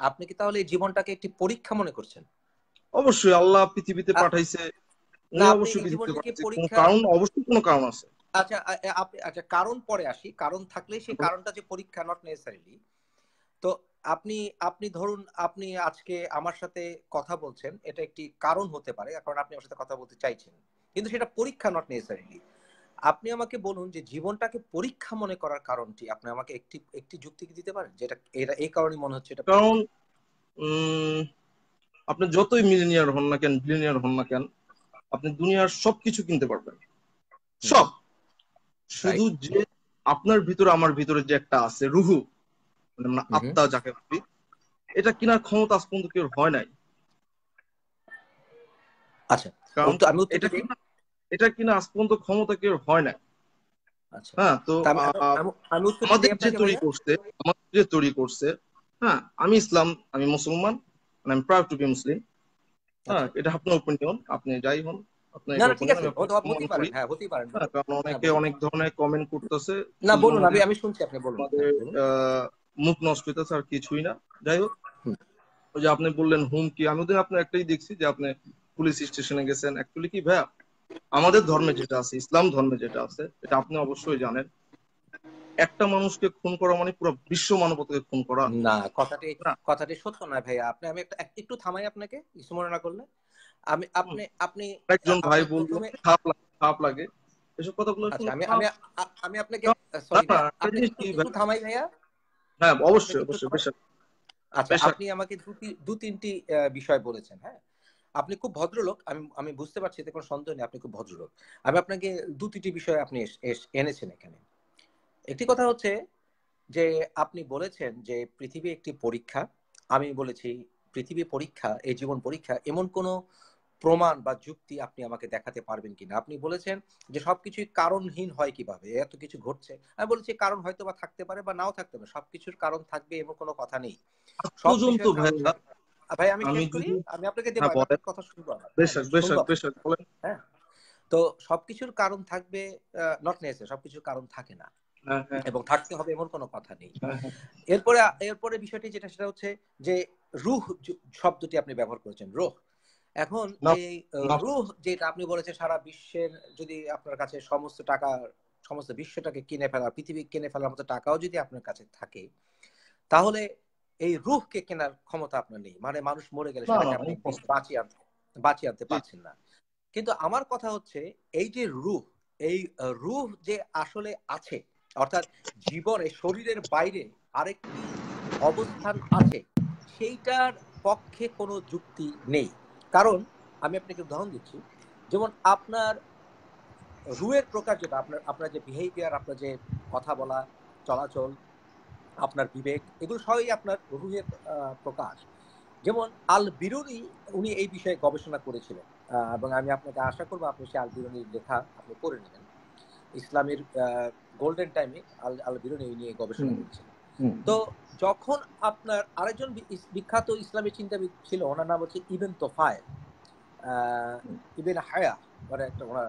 আপনি কি তাহলে এই জীবনটাকে একটি পরীক্ষা মনে করছেন অবশ্যই আল্লাহ পৃথিবীতে পাঠাইছে আচ্ছা, আচ্ছা, তো আপনি আপনি ধরুন আপনি আজকে আমার সাথে কথা বলছেন এটা একটি কারণ হতে পারে কারণ আপনি আমার সাথে কথা বলতে চাইছেন কিন্তু সেটা পরীক্ষা নট নেসেসারিলি আপনি আমাকে বলুন যে জীবনটাকে পরীক্ষা মনে করার কারণটি আপনি আমাকে একটি একটি যুক্তি দিতে পারেন যেটা এটা এই কারণে মনে হচ্ছে এটা কারণ আপনি যতই মিলিনিয়ার হন না কেন বিলিনিয়ার হন না কেন আপনি দুনিয়ার সবকিছু কিনতে পারবেন সব শুধু যে আপনার ভিতরে আমার ভিতরে যে একটা আছে রুহু মানে আত্মা যাকে বলি এটা কিনার ক্ষমতা আজ পর্যন্ত কেউ হয় নাই আচ্ছা কারণ এটা কিনা এটা কিনা আজ পর্যন্ত ক্ষমতা কেউ হয় নাই আচ্ছা। হ্যাঁ তো মানে- যে তৈরি করছে হ্যাঁ আমি ইসলাম আমি মুসলমান আমি প্রাউড টু বি মুসলিম হ্যাঁ আচ্ছা। এটা আপনার ওপিনিয়ন আপনি যাই হন কমেন্ট আমি হ্যাঁ, হ্যাঁ, হ্যাঁ, মুখ নষ্ট আর কিছুই না যাই হোক ওই যে আপনি বললেন আপনার একটাই দেখছি যে আপনি পুলিশ স্টেশনে গেছেন একচুয়ালি কি ভাইয়া আমাদের ধর্মে যেটা আছে ইসলাম ধর্মে যেটা আছে এটা আপনি অবশ্যই জানেন একটা মানুষকে খুন করা মানে পুরো বিশ্ব মানবতাকে খুন করা না কথাটি কথাটি সত্য না ভাই আপনি আমি একটু থামাই আপনাকে কিছু করলে আমি আপনি আপনি একজন ভাই বলতো খাপ লাগে খাপ লাগে এসব কথাগুলো আচ্ছা, আমি আমি আমি আপনাকে সরি একটু থামাই ভাইয়া হ্যাঁ অবশ্যই অবশ্যই বেশ আচ্ছা আপনি আমাকে দুটি দু তিনটি বিষয় বলেছেন হ্যাঁ আপনি খুব ভদ্রলোক আমি আমি বুঝতে পারছি এতে কোনো সন্দেহ নেই আপনি খুব ভদ্রলোক আমি আপনাকে দু তিনটি বিষয় আপনি এনেছেন এখানে একটি কথা হচ্ছে যে আপনি বলেছেন যে পৃথিবী একটি পরীক্ষা আমি বলেছি পৃথিবী পরীক্ষা এই জীবন পরীক্ষা এমন কোন প্রমাণ বা যুক্তি আপনি আমাকে দেখাতে পারবেন কিনা আপনি বলেছেন যে সবকিছুই কারণহীন হয় কিভাবে এত কিছু ঘটছে আমি বলেছি কারণ হয়তো বা থাকতে পারে বা নাও থাকতে পারে সবকিছুর কারণ থাকবে এমন কোনো কথা নেই ভাই আমি আমি আপনাকে হ্যাঁ, কথা হ্যাঁ, হ্যাঁ, তো সবকিছুর কারণ থাকবে নট নেসে সবকিছুর কারণ থাকে না হ্যাঁ, হ্যাঁ। এবং থাকতে হবে এমন কোনো কথা নেই হ্যাঁ, এরপরে এরপরে বিষয়টি যেটা সেটা হচ্ছে যে রুহ শব্দটি আপনি ব্যবহার করেছেন রোহ এখন এই রুহ যেটা আপনি বলেছেন সারা বিশ্বের যদি আপনার কাছে সমস্ত টাকা সমস্ত বিশ্বটাকে কিনে ফেলার পৃথিবী কিনে ফেলার মতো টাকাও যদি আপনার কাছে থাকে তাহলে এই রুহকে কেনার ক্ষমতা আপনার নেই মানে মানুষ মরে গেলে সেটাকে আপনি বাঁচিয়ে আনতে বাঁচিয়ে আনতে পারছেন না কিন্তু আমার কথা হচ্ছে এই যে রুহ এই রুহ যে আসলে আছে অর্থাৎ জীবনে শরীরের বাইরে আরেকটি অবস্থান আছে সেইটার পক্ষে কোনো যুক্তি নেই কারণ আমি আপনাকে উদাহরণ দিচ্ছি যেমন আপনার রুয়ের প্রকার যেটা আপনার আপনার যে বিহেভিয়ার আপনার যে কথা বলা চলাচল আপনার বিবেক এগুলো সবই আপনার রুহের প্রকাশ যেমন আল বিরুনি উনি এই বিষয়ে গবেষণা করেছিলেন এবং আমি আপনাকে আশা করবো আপনি সে আল বিরুনির লেখা আপনি করে নেবেন ইসলামের গোল্ডেন টাইমে আল আল বিরুনি নিয়ে গবেষণা করছেন তো যখন আপনার আরেকজন বিখ্যাত ইসলামী চিন্তাবিদ ছিল ওনার নাম হচ্ছে ইবেন তোফায় ইবেন হায়া মানে একটা ওনার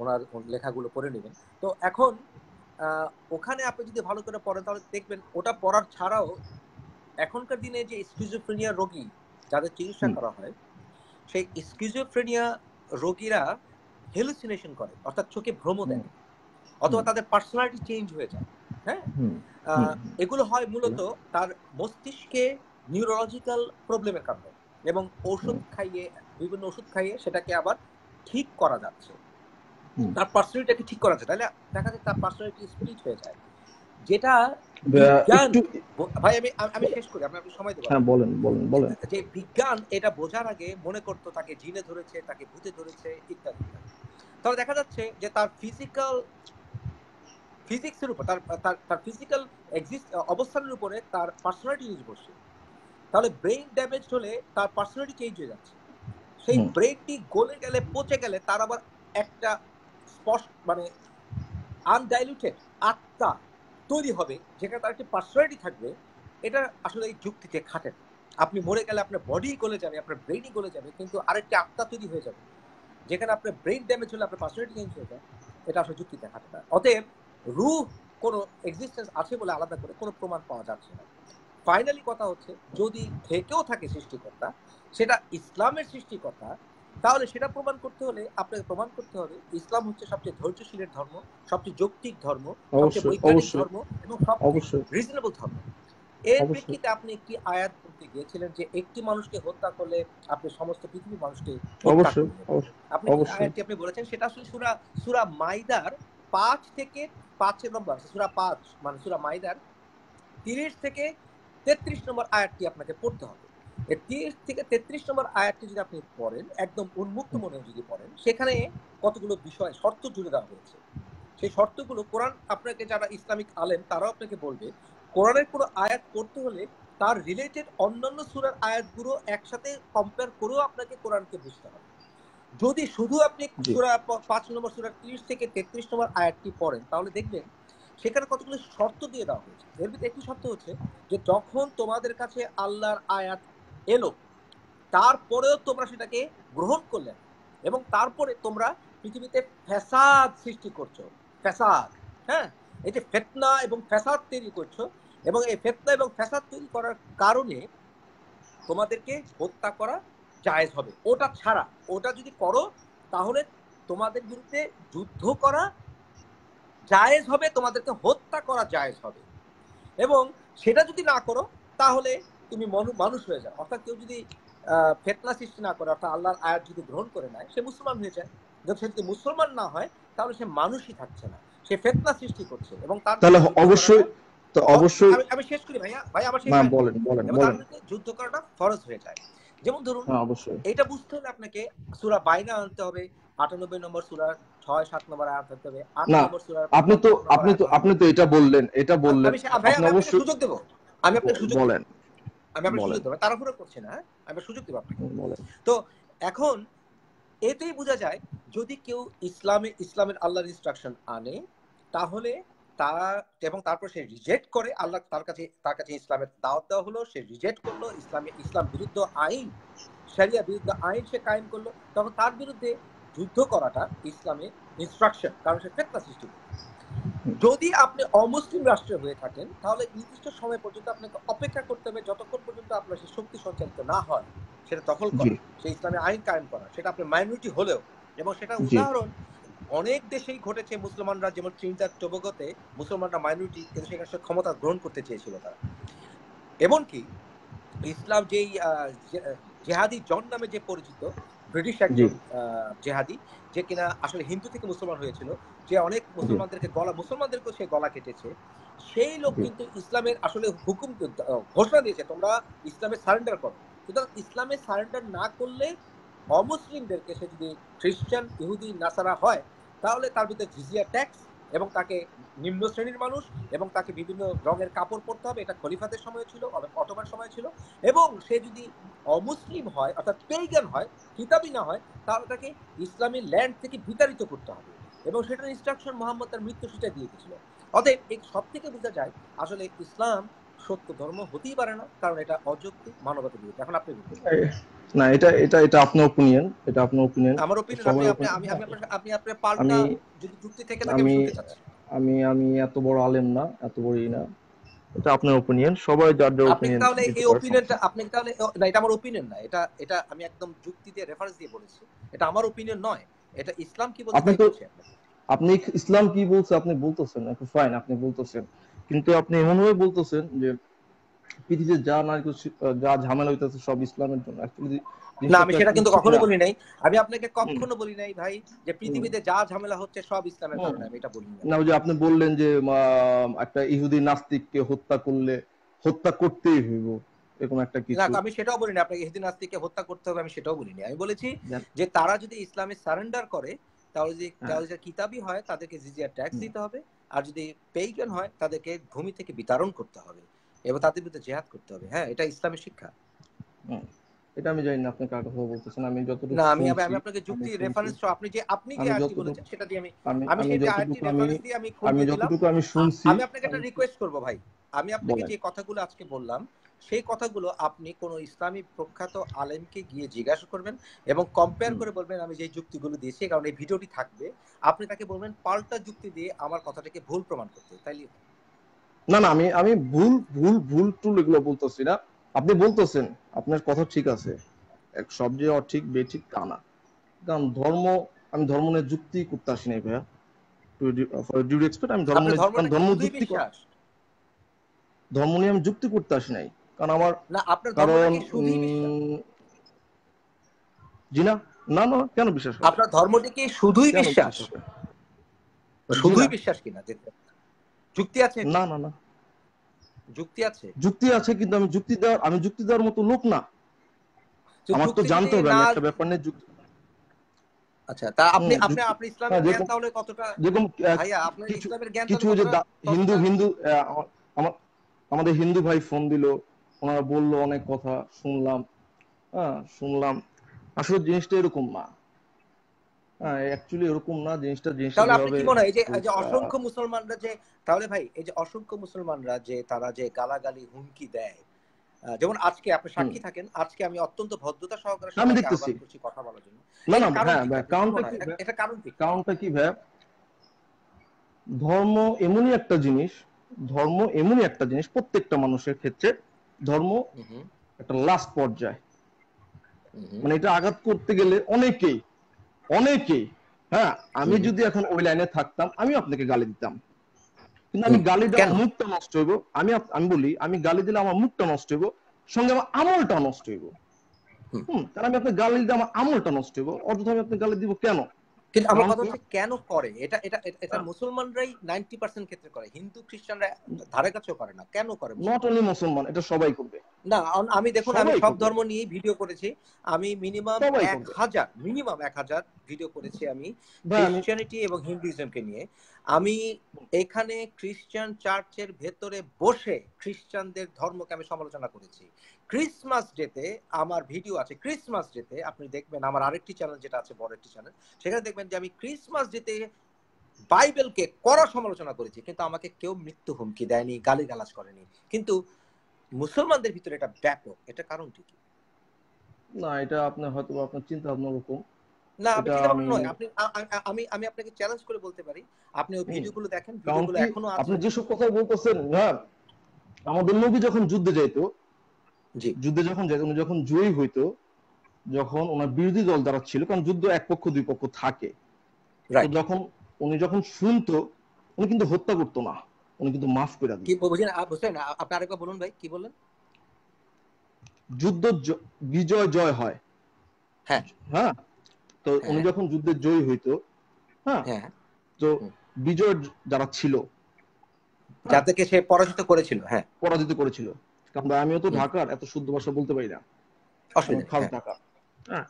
ওনার লেখাগুলো পড়ে নেবেন তো এখন ওখানে আপনি যদি ভালো করে পড়েন তাহলে দেখবেন ওটা পড়ার ছাড়াও এখনকার দিনে যে স্কিজোফ্রেনিয়া রোগী যাদের চিকিৎসা করা হয় সেই স্কিজোফ্রেনিয়া রোগীরা হেলুসিনেশন করে অর্থাৎ চোখে ভ্রম দেয় অথবা তাদের পার্সোনালিটি চেঞ্জ হয়ে যায় হ্যাঁ এগুলো হয় মূলত তার মস্তিষ্কে নিউরোলজিক্যাল প্রবলেমের কারণে এবং ওষুধ খাইয়ে বিভিন্ন ওষুধ খাইয়ে সেটাকে আবার ঠিক করা যাচ্ছে তার পার্সোনালিটিকে ঠিক করা যাচ্ছে তাহলে দেখা যাচ্ছে তার পার্সোনালিটি স্প্লিট হয়ে যায় যেটা ভাই আমি আমি শেষ করি আপনি সময় দেবেন হ্যাঁ বলেন বলেন বলেন যে বিজ্ঞান এটা বোঝার আগে মনে করতো তাকে জিনে ধরেছে তাকে ভূতে ধরেছে ইত্যাদি তবে দেখা যাচ্ছে যে তার ফিজিক্যাল ফিজিক্সের উপর তার তার তার ফিজিক্যাল এক্সিস্ট অবস্থানের উপরে তার পার্সোনালিটি নির্ভরশীল তাহলে ব্রেইন ড্যামেজ হলে তার পার্সোনালিটি চেঞ্জ হয়ে যাচ্ছে সেই ব্রেইনটি গলে গেলে পচে গেলে তার আবার একটা স্পষ্ট মানে আনডাইলুটেড আত্মা তৈরি হবে যেখানে তার একটি পার্সোনালিটি থাকবে এটা আসলে এই যুক্তিতে খাটে আপনি মরে গেলে আপনার বডি গলে যাবে আপনার ব্রেইনই গলে যাবে কিন্তু আরেকটি আত্মা তৈরি হয়ে যাবে যেখানে আপনার ব্রেইন ড্যামেজ হলে আপনার পার্সোনালিটি চেঞ্জ হয়ে যায় এটা আসলে যুক্তিতে খাটে না অতএব কোনো এক্সিস্টেন্স আছে বলে আলাদা করে কোনো প্রমাণ পাওয়া যাচ্ছে না ফাইনালি কথা হচ্ছে যদি থেকেও থাকে সৃষ্টিকর্তা সেটা ইসলামের সৃষ্টিকর্তা তাহলে সেটা প্রমাণ করতে হলে আপনাকে প্রমাণ করতে হবে ইসলাম হচ্ছে সবচেয়ে ধৈর্যশীলের ধর্ম সবচেয়ে যৌক্তিক ধর্ম ধর্ম এবং রিজনেবল ধর্ম এর প্রেক্ষিতে আপনি একটি আয়াত করতে গিয়েছিলেন যে একটি মানুষকে হত্যা করলে আপনি সমস্ত পৃথিবীর মানুষকে আপনি আয়াতটি আপনি বলেছেন সেটা আসলে সুরা সুরা মাইদার পাঁচ থেকে পাঁচের নম্বর মানে সুরা পাঁচ মানে সুরা মাইদার তিরিশ থেকে তেত্রিশ নম্বর আয়াতটি আপনাকে পড়তে হবে তিরিশ থেকে তেত্রিশ নম্বর আয়াতটি যদি আপনি পড়েন একদম উন্মুক্ত মনে যদি পড়েন সেখানে কতগুলো বিষয় শর্ত জুড়ে দেওয়া হয়েছে সেই শর্তগুলো কোরআন আপনাকে যারা ইসলামিক আলেন তারাও আপনাকে বলবে কোরআনের কোনো আয়াত পড়তে হলে তার রিলেটেড অন্যান্য সুরার আয়াতগুলো একসাথে কম্পেয়ার করেও আপনাকে কোরআনকে বুঝতে হবে যদি শুধু আপনি সুরা পাঁচ নম্বর সুরা তিরিশ থেকে তেত্রিশ নম্বর আয়াতটি পড়েন তাহলে দেখবেন সেখানে কতগুলো শর্ত দিয়ে দেওয়া হয়েছে এর ভিতরে একটি শর্ত হচ্ছে যে যখন তোমাদের কাছে আল্লাহর আয়াত এলো তারপরেও তোমরা সেটাকে গ্রহণ করলে এবং তারপরে তোমরা পৃথিবীতে ফ্যাসাদ সৃষ্টি করছো ফ্যাসাদ হ্যাঁ এই যে ফেতনা এবং ফ্যাসাদ তৈরি করছো এবং এই ফেতনা এবং ফ্যাসাদ তৈরি করার কারণে তোমাদেরকে হত্যা করা জায়েজ হবে ওটা ছাড়া ওটা যদি করো তাহলে তোমাদের বিরুদ্ধে যুদ্ধ করা জায়েজ হবে তোমাদেরকে হত্যা করা জায়েজ হবে এবং সেটা যদি না করো তাহলে তুমি মানুষ হয়ে যাও অর্থাৎ কেউ যদি ফেতনা সৃষ্টি না করে অর্থাৎ আল্লাহর আয়াত যদি গ্রহণ করে নেয় সে মুসলমান হয়ে যায় যদি সে যদি মুসলমান না হয় তাহলে সে মানুষই থাকছে না সে ফেতনা সৃষ্টি করছে এবং তার তাহলে অবশ্যই তো অবশ্যই আমি শেষ করি ভাইয়া ভাই আমার যুদ্ধ করাটা ফরজ হয়ে যায় যেমন ধরুন হ্যাঁ, এটা বুঝতে হলে আপনাকে সুরা বাইনা আনতে হবে আটানব্বই নম্বর সুরা ছয় সাত নম্বর আয়াত আনতে হবে আপনি তো আপনি তো আপনি তো এটা বললেন এটা বললেন সুযোগ দেব আমি আপনাকে সুযোগ বলেন আমি আপনাকে সুযোগ দেব তাড়াহুড়ো না আমি সুযোগ দেব আপনাকে তো এখন এতেই বোঝা যায় যদি কেউ ইসলামে ইসলামের আল্লাহর ইনস্ট্রাকশন আনে তাহলে তারা এবং তারপর সে রিজেক্ট করে আল্লাহ তার কাছে তার কাছে ইসলামের দাওয়াত দেওয়া হলো সে রিজেক্ট করলো ইসলামে ইসলাম বিরুদ্ধ আইন শরিয়া বিরুদ্ধ আইন সে কায়েম করলো তখন তার বিরুদ্ধে যুদ্ধ করাটা ইসলামে ইনস্ট্রাকশন কারণ সে ফেতনা সৃষ্টি করে যদি আপনি অমুসলিম রাষ্ট্রে হয়ে থাকেন তাহলে নির্দিষ্ট সময় পর্যন্ত আপনাকে অপেক্ষা করতে হবে যতক্ষণ পর্যন্ত আপনার সে শক্তি সঞ্চালিত না হয় সেটা দখল করে সেই ইসলামে আইন কায়েম করা সেটা আপনি মাইনরিটি হলেও এবং সেটা উদাহরণ অনেক দেশেই ঘটেছে মুসলমানরা যেমন চিন্তার টোবাগোতে মুসলমানরা মাইনরিটি কিন্তু সেখানে ক্ষমতা গ্রহণ করতে চেয়েছিল তারা এমনকি ইসলাম যেই জেহাদি জন নামে যে পরিচিত ব্রিটিশ একজন জেহাদি যে কিনা আসলে হিন্দু থেকে মুসলমান হয়েছিল যে অনেক মুসলমানদেরকে গলা মুসলমানদেরকে সে গলা কেটেছে সেই লোক কিন্তু ইসলামের আসলে হুকুম ঘোষণা দিয়েছে তোমরা ইসলামে সারেন্ডার করো সুতরাং ইসলামে সারেন্ডার না করলে অমুসলিমদেরকে সে যদি খ্রিস্টান ইহুদি নাসারা হয় তাহলে তার ভিতরে জিজিয়া ট্যাক্স এবং তাকে নিম্ন শ্রেণীর মানুষ এবং তাকে বিভিন্ন রঙের কাপড় পরতে হবে এটা খলিফাদের সময় ছিল অটোমার সময় ছিল এবং সে যদি অমুসলিম হয় অর্থাৎ পেইগান হয় কিতাবি না হয় তাহলে তাকে ইসলামী ল্যান্ড থেকে বিতাড়িত করতে হবে এবং সেটার ইনস্ট্রাকশন মোহাম্মদ তার মৃত্যু সূচায় দিয়ে দিয়েছিল অতএব এই সব থেকে বোঝা যায় আসলে ইসলাম সত্য ধর্ম হতেই পারে না কারণ এটা অযৌক্তিক মানবতা বিরোধী এখন আপনি না এটা এটা এটা আপনার ওপিনিয়ন এটা আপনার ওপিনিয়ন আমার ওপিনিয়ন আপনি আপনি আমি আপনি আপনি পাল্টা যদি যুক্তি থেকে থাকে আমি আমি আমি এত বড় আলেম না এত বড়ই না এটা আপনার ওপিনিয়ন সবাই যার যার ওপিনিয়ন আপনি তাহলে এই ওপিনিয়নটা আপনি তাহলে না এটা আমার ওপিনিয়ন না এটা এটা আমি একদম যুক্তি দিয়ে রেফারেন্স দিয়ে বলেছি এটা আমার ওপিনিয়ন নয় এটা ইসলাম কি বলছে আপনি তো আপনি ইসলাম কি বলছে আপনি বলতেছেন ফাইন আপনি বলতেছেন কিন্তু আপনি এমনভাবে বলতেছেন যে পৃথিবীতে যা না যা ঝামেলা হইতেছে সব ইসলামের জন্য অ্যাকচুয়ালি না আমি সেটা কিন্তু কখনো বলি নাই আমি আপনাকে কখনো বলি নাই ভাই যে পৃথিবীতে যা ঝামেলা হচ্ছে সব ইসলামের কারণে আমি এটা বলি না ওই যে আপনি বললেন যে একটা ইহুদি নাস্তিককে হত্যা করলে হত্যা করতেই হইব এরকম একটা কিছু না আমি সেটাও বলি বলিনি আপনাকে ইহুদি নাস্তিককে হত্যা করতে হবে আমি সেটাও বলিনি আমি বলেছি যে তারা যদি ইসলামে সারেন্ডার করে তাহলে যে হ্যাঁ। তাহলে যে কিতাবই হয় তাদেরকে জিজিয়া ট্যাক্স দিতে হবে আর যদি পেইগান হয় তাদেরকে ভূমি থেকে বিতরণ করতে হবে এবং তাদের বিরুদ্ধে জেহাদ করতে হবে হ্যাঁ এটা ইসলামের শিক্ষা এটা আমি জানি না আপনি কার কথা বলতেছেন আমি যতটুকু না আমি আমি আপনাকে যুক্তি রেফারেন্স আপনি যে আপনি যে আয়াতটি বলেছেন সেটা দিয়ে আমি আমি সেই আয়াতটি রেফারেন্স দিয়ে আমি আমি যতটুকু আমি শুনছি আমি আপনাকে একটা রিকোয়েস্ট করব ভাই আমি আপনাকে যে কথাগুলো আজকে বললাম সেই কথাগুলো আপনি কোন ইসলামী প্রখ্যাত আলেমকে গিয়ে জিজ্ঞাসা করবেন এবং কম্পেয়ার করে বলবেন আমি যে যুক্তিগুলো দিয়েছি কারণ এই ভিডিওটি থাকবে আপনি তাকে বলবেন পাল্টা যুক্তি দিয়ে আমার কথাটাকে ভুল প্রমাণ করতে তাইলে না না আমি আমি ভুল ভুল ভুল টুল এগুলো বলতেছি না আপনি বলতেছেন আপনার কথা ঠিক আছে এক সবজি অ ঠিক বে ঠিক তা না কারণ ধর্ম আমি ধর্ম নিয়ে যুক্তি করতে আসি নাই ভাইয়া ধর্ম নিয়ে আমি যুক্তি করতে আসি নাই কারণ আমার কারণ জি না না না কেন বিশ্বাস আপনার ধর্মটি কি শুধুই বিশ্বাস শুধুই বিশ্বাস কিনা যুক্তি আছে না না না যুক্তি আছে যুক্তি আছে কিন্তু আমি যুক্তি দেওয়ার আমি যুক্তি দেওয়ার মতো লোক না আমার তো জানতে হবে একটা ব্যাপার নিয়ে যুক্তি আচ্ছা তা আপনি হ্যাঁ, আপনি আপনি ইসলামের হ্যাঁ, জ্ঞান তাহলে কতটা যেরকম আপনি ইসলামের জ্ঞান কিছু যে হিন্দু হিন্দু আমাদের হিন্দু ভাই ফোন দিল ওনারা বললো অনেক কথা শুনলাম হ্যাঁ শুনলাম আসলে জিনিসটা এরকম না হ্যাঁ অ্যাকচুয়ালি এরকম না জিনিসটা তাহলে আপনি কি মনে হয় যে অসংখ্য হ্যাঁ। মুসলমানরা যে তাহলে ভাই এই যে অসংখ্য মুসলমানরা যে তারা যে গালাগালি হুমকি দেয় যেমন আজকে আপনি সাক্ষী থাকেন আজকে আমি অত্যন্ত ভদ্রতা সহকারে আমি দেখতেছি কথা বলার জন্য না না হ্যাঁ কারণটা কি এটা কারণ কি কারণটা কি ভাই ধর্ম এমনই একটা জিনিস ধর্ম এমনই একটা জিনিস প্রত্যেকটা মানুষের ক্ষেত্রে ধর্ম একটা লাস্ট পর্যায় মানে এটা আঘাত করতে গেলে অনেকেই অনেকেই হ্যাঁ আমি যদি এখন ওই লাইনে থাকতাম আমি আপনাকে গালি দিতাম কিন্তু আমি গালি দিলে মুখটা নষ্ট হইব আমি আমি বলি আমি গালি দিলে আমার মুখটা নষ্ট হইব সঙ্গে আমার আমলটা নষ্ট হইব হুম তাহলে আমি আপনাকে গালি দিলে আমার আমলটা নষ্ট হইব অর্থ আমি আপনাকে গালি দিব কেন কিন্তু আমার হ্যাঁ, কথা হচ্ছে কেন করে এটা এটা এটা মুসলমানরাই ক্ষেত্রে করে হিন্দু খ্রিস্টানরা ধারে কাছেও করে না কেন করে নট অনলি মুসলমান এটা সবাই করবে না আমি দেখুন আমি সব ধর্ম নিয়ে ভিডিও করেছি আমি মিনিমাম এক হাজার মিনিমাম এক হাজার ভিডিও করেছি আমি ক্রিশ্চিয়ানিটি এবং হিন্দুইজমকে নিয়ে আমি এখানে খ্রিস্টান চার্চের ভেতরে বসে খ্রিস্টানদের ধর্মকে আমি সমালোচনা করেছি ক্রিসমাস ডেতে আমার ভিডিও আছে ক্রিসমাস ডেতে আপনি দেখবেন আমার আরেকটি চ্যানেল যেটা আছে বড় একটি চ্যানেল সেখানে দেখবেন যে আমি ক্রিসমাস ডেতে বাইবেলকে কড়া সমালোচনা করেছি কিন্তু আমাকে কেউ মৃত্যু হুমকি দেয়নি গালাজ করেনি কিন্তু মুসলমানদের ভিতরে এটা ব্যাপক এটা কারণ কি না এটা আপনার হয়তো আপনার চিন্তা ভাবনা রকম না আপনি আমি আমি আপনাকে চ্যালেঞ্জ করে বলতে পারি আপনি ওই ভিডিওগুলো দেখেন ভিডিওগুলো এখনো আপনি যেসব কথা বলতেছেন না আমাদের নবী যখন যুদ্ধে যাইতো যুদ্ধে যখন উনি যখন জয়ী হইতো যখন ওনার বিরোধী দল দ্বারা ছিল কারণ যুদ্ধ এক পক্ষ দুই পক্ষ থাকে যখন উনি যখন শুনতো উনি কিন্তু হত্যা করতো না উনি কিন্তু মাফ করে দিত কি বুঝেন বুঝলেন আপনি আরেকবার বলুন ভাই কি বললেন যুদ্ধ বিজয় জয় হয় হ্যাঁ হ্যাঁ তো উনি হ্যাঁ। যখন যুদ্ধে জয়ী হইতো হ্যাঁ, হ্যাঁ। তো বিজয় যারা ছিল যাদেরকে সে পরাজিত করেছিল হ্যাঁ পরাজিত করেছিল কারণ আমিও তো ঢাকার এত শুদ্ধ ভাষা বলতে পারি না হ্যাঁ। হ্যাঁ।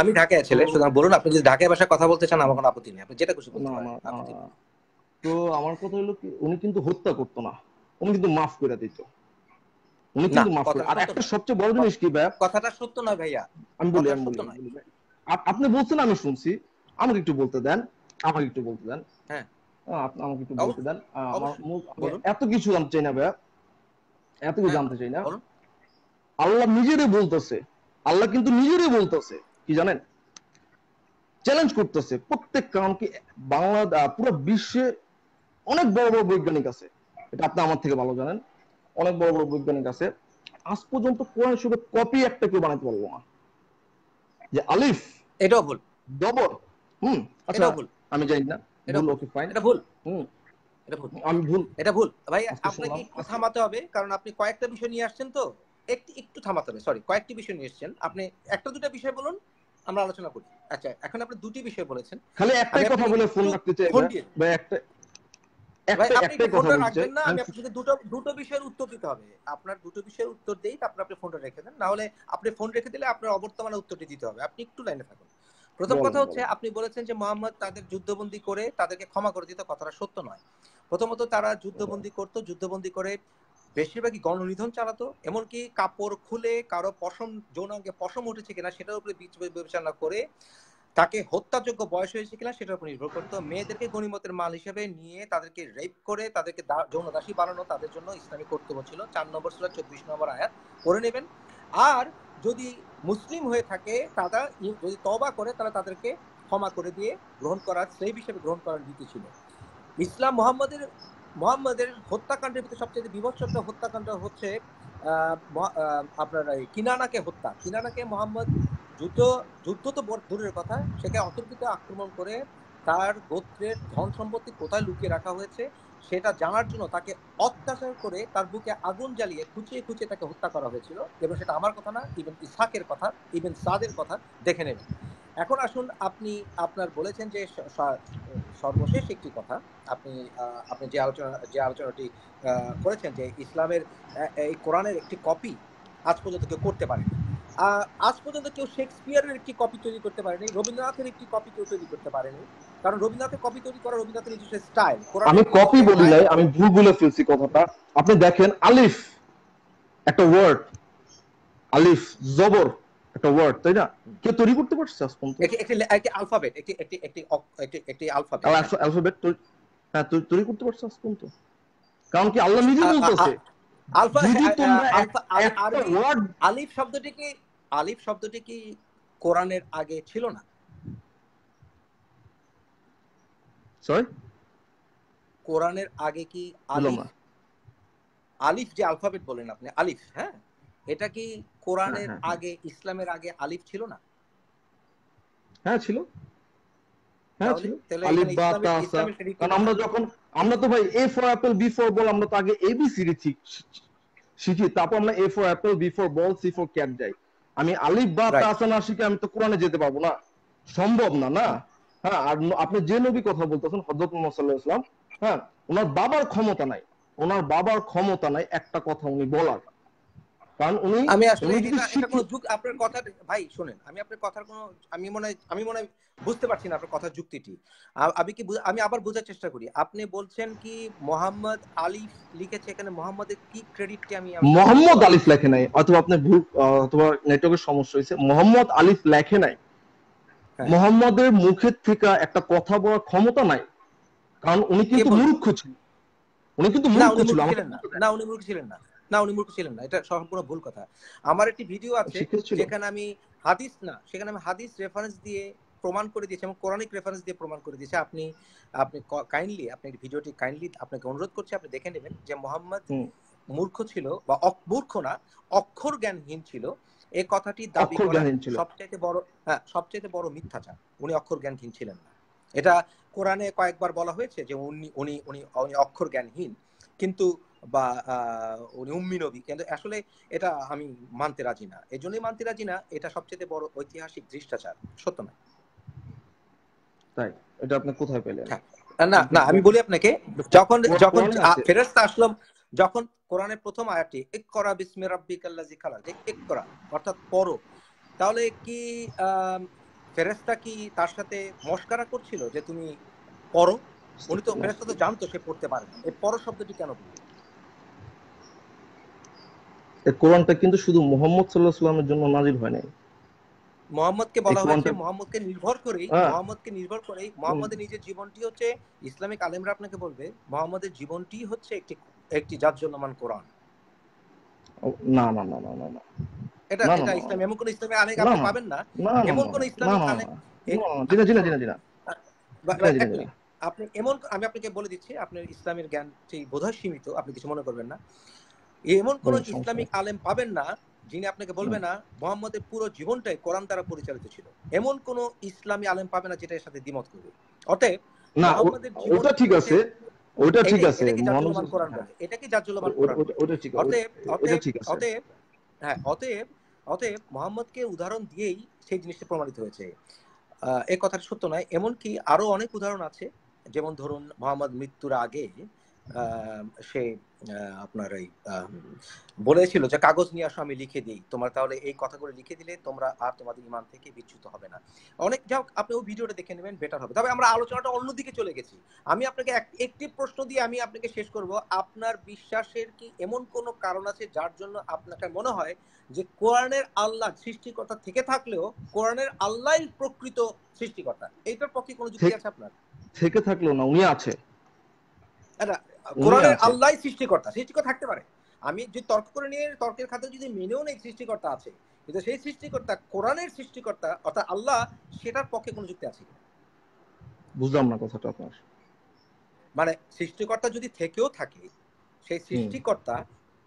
আমি ঢাকায় ছেলে সুতরাং বলুন আপনি যদি ঢাকায় ভাষায় কথা বলতে চান আমার কোনো আপত্তি নেই আপনি যেটা খুশি বলতে তো আমার কথা হলো উনি কিন্তু হত্যা করতো না উনি কিন্তু মাফ করে দিত উনি কিন্তু মাফ করে আর একটা সবচেয়ে বড় জিনিস কি ভাই কথাটা সত্য না ভাইয়া আমি বলি আমি বলি আপনি বলছেন আমি শুনছি আমাকে একটু বলতে দেন আমাকে একটু বলতে দেন হ্যাঁ আমাকে একটু বলতে দেন এত কিছু আমি চাই না ভাইয়া এতটুকু জানতে চাই না হ্যাঁ, আল্লাহ নিজেরে বলতেছে আল্লাহ কিন্তু নিজেরে বলতেছে কি জানেন চ্যালেঞ্জ করতেছে প্রত্যেক কারণকে বাংলা পুরো বিশ্বে অনেক বড় বড় বৈজ্ঞানিক আছে এটা আপনি আমার থেকে ভালো জানেন অনেক বড় বড় বৈজ্ঞানিক আছে আজ পর্যন্ত কোরআন শুধু কপি একটা কেউ বানাতে পারবো না যে আলিফ এটাও ভুল ডবল হুম আচ্ছা ভুল আমি জানি না এটা ভুল ওকে ফাইন এটা ভুল হুম এটা ভুল ভাই আপনাকে একটু থামাতে হবে কারণ আপনি কয়েকটা বিষয় নিয়ে আসছেন তো একটু একটু থামাতে হবে সরি কয়েকটি বিষয় নিয়ে আপনি একটা দুটা বিষয় বলুন আমরা আলোচনা করি আচ্ছা এখন আপনি দুটি বিষয় বলেছেন খালি একটাই কথা বলে ফোন রাখতে চাই ভাই একটা আপনার দুটো বিষয়ের উত্তর দেই তারপর আপনি ফোনটা রেখে দেন না হলে আপনি ফোন রেখে দিলে আপনার অবর্তমানে উত্তরটি দিতে হবে আপনি একটু লাইনে থাকুন প্রথম কথা হচ্ছে আপনি বলেছেন যে মোহাম্মদ তাদের যুদ্ধবন্দী করে তাদেরকে ক্ষমা করে দিতে কথাটা সত্য নয় প্রথমত তারা যুদ্ধবন্দী করত যুদ্ধবন্দী করে বেশিরভাগই গণনিধন চালাতো এমনকি কাপড় খুলে কারো পশম যৌনাঙ্গে পশম উঠেছে কিনা সেটার উপরে বিবেচনা করে তাকে হত্যাযোগ্য বয়স হয়েছে কিনা সেটার উপর নির্ভর করতো মেয়েদেরকে গণিমতের মাল হিসেবে নিয়ে তাদেরকে রেপ করে তাদেরকে যৌনদাসী বানানো তাদের জন্য ইসলামিক কর্তব্য ছিল চার নম্বর ছিল চব্বিশ নম্বর আয়াত করে নেবেন আর যদি মুসলিম হয়ে থাকে তারা যদি তবা করে তারা তাদেরকে ক্ষমা করে দিয়ে গ্রহণ করার সেই হিসেবে গ্রহণ করার নীতি ছিল ইসলাম মোহাম্মদের মোহাম্মদের হত্যাকাণ্ডের ভিতরে সবচেয়ে বিভৎসটা হত্যাকাণ্ড হচ্ছে আপনার কিনানাকে হত্যা কিনানাকে মোহাম্মদ যুদ্ধ যুদ্ধ তো দূরের কথা সেকে অতর্কিত আক্রমণ করে তার গোত্রের ধন সম্পত্তি কোথায় লুকিয়ে রাখা হয়েছে সেটা জানার জন্য তাকে অত্যাচার করে তার বুকে আগুন জ্বালিয়ে খুঁচিয়ে খুঁচিয়ে তাকে হত্যা করা হয়েছিল এবং সেটা আমার কথা না ইভেন ইসাকের কথা ইভেন সাদের কথা দেখে নেবেন এখন আসুন আপনি আপনার বলেছেন যে সর্বশেষ একটি কথা আপনি আপনি যে আলোচনা যে আলোচনাটি করেছেন যে ইসলামের এই কোরআনের একটি কপি আজ পর্যন্ত কেউ করতে পারেনি আজ পর্যন্ত কেউ শেক্সপিয়ারের একটি কপি তৈরি করতে পারেনি রবীন্দ্রনাথের একটি কপি কেউ তৈরি করতে পারেনি কারণ রবীন্দ্রনাথের কপি তৈরি করা রবীন্দ্রনাথের নিজস্ব স্টাইল আমি কপি বলি নাই আমি ভুল বলে ফেলছি কথাটা আপনি দেখেন আলিফ একটা ওয়ার্ড আলিফ জবর একটা ওয়ার্ড তাই না তৈরি করতে পারছে আজ পর্যন্ত একটি আলফাবেট একটি একটি একটি একটি আলফাবেট আলফাবেট হ্যাঁ তৈরি করতে পারছে আজ পর্যন্ত কারণ কি আল্লাহ নিজে বলতেছে আলফা যদি হ্যাঁ, তোমরা ওয়ার্ড আলিফ শব্দটি কি আলিফ শব্দটি কি কোরআনের আগে ছিল না সরি কোরআনের আগে কি আলিফ আলিফ যে আলফাবেট বলেন আপনি আলিফ হ্যাঁ এটা কি কোরআনের হ্যাঁ, হ্যাঁ, আগে ইসলামের আগে আলিফ ছিল না হ্যাঁ ছিল হ্যাঁ ছিল আলিফ বা তা কারণ আমরা যখন আমরা তো ভাই A for apple B for ball আমরা তো আগে এ বি সি শিখি তারপর আমরা A for apple B for ball C for cat যাই আমি আলিফ বা তা না শিখে আমি তো কোরআনে যেতে পারবো না সম্ভব না না হ্যাঁ আর আপনি যে নবী কথা বলতেছেন হযরত মুহাম্মদ সাল্লাল্লাহু আলাইহি হ্যাঁ ওনার বাবার ক্ষমতা নাই ওনার বাবার ক্ষমতা নাই একটা কথা উনি বলার কারণ উনি আমি আসলে আপনার কথা ভাই শুনেন আমি আপনার কথার কোনো আমি মনে আমি মনে বুঝতে পারছি না আপনার কথার যুক্তিটি আমি কি আমি আবার বোঝার চেষ্টা করি আপনি বলছেন কি মোহাম্মদ আলিফ লিখেছে এখানে মোহাম্মদের কি আমি মোহাম্মদ আলিফ লেখে নাই অথবা আপনার ভুল অথবা নেটওয়ার্কের সমস্যা হয়েছে মোহাম্মদ আলিফ লেখে নাই হ্যাঁ। মোহাম্মদের মুখের থেকে একটা কথা বলার ক্ষমতা নাই কারণ উনি কিন্তু মূর্খ ছিলেন উনি কিন্তু মূর্খ ছিলেন না উনি মূর্খ ছিলেন না না উনি মূর্খ ছিলেন না এটা সম্পূর্ণ ভুল কথা আমার একটি ভিডিও আছে যেখানে আমি হাদিস না সেখানে আমি হাদিস রেফারেন্স দিয়ে প্রমাণ করে দিয়েছি এবং কোরআনিক রেফারেন্স দিয়ে প্রমাণ করে দিয়েছে আপনি আপনি কাইন্ডলি আপনি ভিডিওটি কাইন্ডলি আপনাকে অনুরোধ করছি আপনি দেখে নেবেন যে মোহাম্মদ মূর্খ ছিল বা মূর্খ না অক্ষর জ্ঞানহীন ছিল এই কথাটি দাবি করা সবচাইতে বড় হ্যাঁ সবচাইতে বড় মিথ্যাচার উনি অক্ষর জ্ঞানহীন ছিলেন না এটা কোরআনে কয়েকবার বলা হয়েছে যে উনি উনি উনি অক্ষর জ্ঞানহীন কিন্তু বা উনি উম্মি নবী কিন্তু আসলে এটা আমি মানতে রাজি না এই জন্যই মানতে রাজি না এটা সবচেয়ে বড় ঐতিহাসিক দৃষ্টাচার সত্য না তাই এটা আপনি কোথায় পেলেন হ্যাঁ। না না আমি বলি আপনাকে যখন যখন ফেরেশতা আসলো যখন কোরআনের প্রথম আয়াতটি এক করা বিসমি রাব্বিকাল্লাজি খালাক এক করা অর্থাৎ পড়ো তাহলে কি ফেরেশতা কি তার সাথে মস্কারা করছিল যে তুমি পড়ো উনি তো ফেরেশতা তো জানতো সে পড়তে পারে এই পড়ো শব্দটি কেন বললেন কোরআনটা কিন্তু শুধু মোহাম্মদ সাল্লাহ সাল্লামের জন্য নাজিল হয় নাই মোহাম্মদকে বলা হয়েছে মোহাম্মদকে নির্ভর করেই হ্যাঁ। মোহাম্মদকে নির্ভর করেই মোহাম্মদের নিজের জীবনটি হচ্ছে ইসলামিক আলেমরা আপনাকে বলবে মোহাম্মদের জীবনটি হচ্ছে একটি একটি কোরআন না না না না না এটা এটা ইসলাম এমন কোন ইসলামে আলেম আপনি পাবেন না এমন কোন ইসলামিক আপনি এমন আমি আপনাকে বলে দিচ্ছি আপনার ইসলামের জ্ঞান জ্ঞানটি বোধহয় সীমিত আপনি কিছু মনে করবেন না এমন কোন হ্যাঁ, ইসলামিক আলেম পাবেন না যিনি আপনাকে বলবে না মোহাম্মদের পুরো জীবনটাই কোরআন দ্বারা পরিচালিত ছিল এমন কোন ইসলামী আলেম পাবে না যেটা এর সাথে দ্বিমত করবে অতএব না ওটা ঠিক আছে ওটা ঠিক আছে অতএব হ্যাঁ অতএব অতএব মোহাম্মদকে উদাহরণ দিয়েই সেই জিনিসটা প্রমাণিত হয়েছে এ কথাটা সত্য নয় এমনকি আরো অনেক উদাহরণ আছে যেমন ধরুন মোহাম্মদ মৃত্যুর আগে সে আপনার এই বলেছিল যে কাগজ নিয়ে আসো আমি লিখে দিই তোমার তাহলে এই কথাগুলো লিখে দিলে তোমরা আর তোমাদের ইমান থেকে বিচ্যুত হবে না অনেক যাক আপনি ওই ভিডিওটা দেখে নেবেন বেটার হবে তবে আমরা আলোচনাটা অন্যদিকে চলে গেছি আমি আপনাকে একটি প্রশ্ন দিয়ে আমি আপনাকে শেষ করব আপনার বিশ্বাসের কি এমন কোনো কারণ আছে যার জন্য আপনাকে মনে হয় যে কোরআনের আল্লাহ সৃষ্টিকর্তা থেকে থাকলেও কোরআনের আল্লাহই প্রকৃত সৃষ্টিকর্তা এইটার পক্ষে কোনো যুক্তি আছে আপনার থেকে থাকলেও না উনি আছে আচ্ছা, কোরআনের আল্লাহ সৃষ্টিকর্তা সৃষ্টিকর্তা থাকতে পারে আমি যদি তর্ক করে নিয়ে তর্কের খাতে যদি মেনেও নেই সৃষ্টিকর্তা আছে কিন্তু সেই সৃষ্টিকর্তা কোরআনের সৃষ্টিকর্তা অর্থাৎ আল্লাহ সেটার পক্ষে কোনো যুক্তি আছে বুঝলাম না কথাটা আপনার মানে সৃষ্টিকর্তা যদি থেকেও থাকে সেই সৃষ্টিকর্তা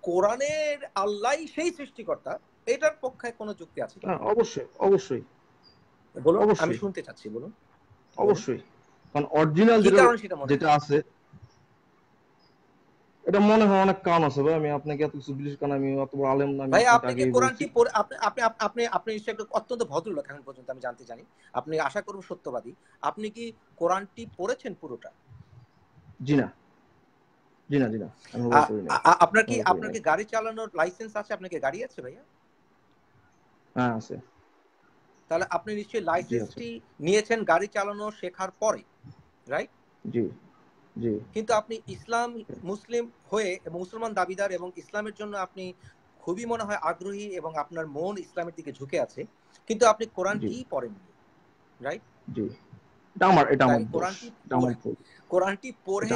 কোরআনের আল্লাহ সেই সৃষ্টিকর্তা এটার পক্ষে কোনো যুক্তি আছে হ্যাঁ, অবশ্যই অবশ্যই বলুন আমি শুনতে চাচ্ছি বলুন অবশ্যই কারণ অরিজিনাল যেটা আছে এটা মনে হয় অনেক কান আছে ভাই আমি আপনাকে এত কিছু জিজ্ঞেস কারণ আমি অত বড় আলেম না ভাই আপনি কি কোরআনটি আপনি আপনি আপনি আপনি নিশ্চয়ই একটা অত্যন্ত ভদ্রলোক এখন পর্যন্ত আমি জানতে জানি আপনি আশা করব সত্যবাদী আপনি কি কোরআনটি পড়েছেন পুরোটা জি না জি না জি না আপনার কি আপনার কি গাড়ি চালানোর লাইসেন্স আছে আপনার কি গাড়ি আছে ভাইয়া হ্যাঁ আছে তাহলে আপনি নিশ্চয়ই লাইসেন্সটি নিয়েছেন গাড়ি চালানো শেখার পরে রাইট জি কিন্তু আপনি ইসলাম মুসলিম হয়ে এবং মুসলমান দাবিদার এবং ইসলামের জন্য আপনি খুবই মনে হয় আগ্রহী এবং আপনার মন ইসলামের দিকে ঝুঁকে আছে কিন্তু আপনি কোরআনটি পড়েননি রাইট জি আমার এটা আমার কোরআনটি পড়ে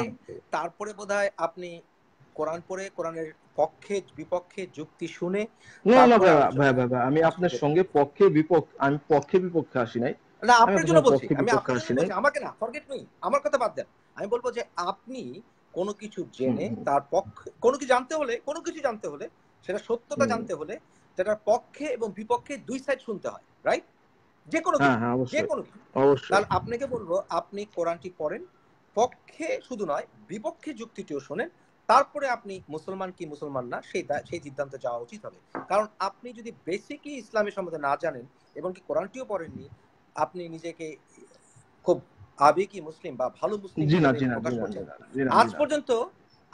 তারপরে বোধহয় আপনি কোরআন পড়ে কোরআনের পক্ষে বিপক্ষে যুক্তি শুনে না না ভাই ভাই ভাই আমি আপনার সঙ্গে পক্ষে বিপক্ষে আমি পক্ষে বিপক্ষে আসি নাই না আপনার জন্য বলছি আমি আপনার জন্য বলছি আমাকে না ফরগেট মি আমার কথা বাদ দেন আমি বলবো যে আপনি কোনো কিছু জেনে তার পক্ষে কোনো কিছু জানতে হলে কোনো কিছু জানতে হলে সেটা সত্যতা জানতে হলে সেটার পক্ষে এবং বিপক্ষে দুই সাইড শুনতে হয় রাইট যে কোনো হ্যাঁ, হ্যাঁ, যে কোনো তাহলে আপনাকে বলবো আপনি কোরআনটি পড়েন পক্ষে শুধু নয় বিপক্ষে যুক্তিটিও শোনেন তারপরে আপনি মুসলমান কি মুসলমান না সেই সেই সিদ্ধান্ত যাওয়া উচিত হবে কারণ আপনি যদি বেসিকই ইসলামের সম্বন্ধে না জানেন এবং কি কোরআনটিও পড়েননি আপনি নিজেকে খুব আবেগী মুসলিম বা ভালো মুসলিম আজ পর্যন্ত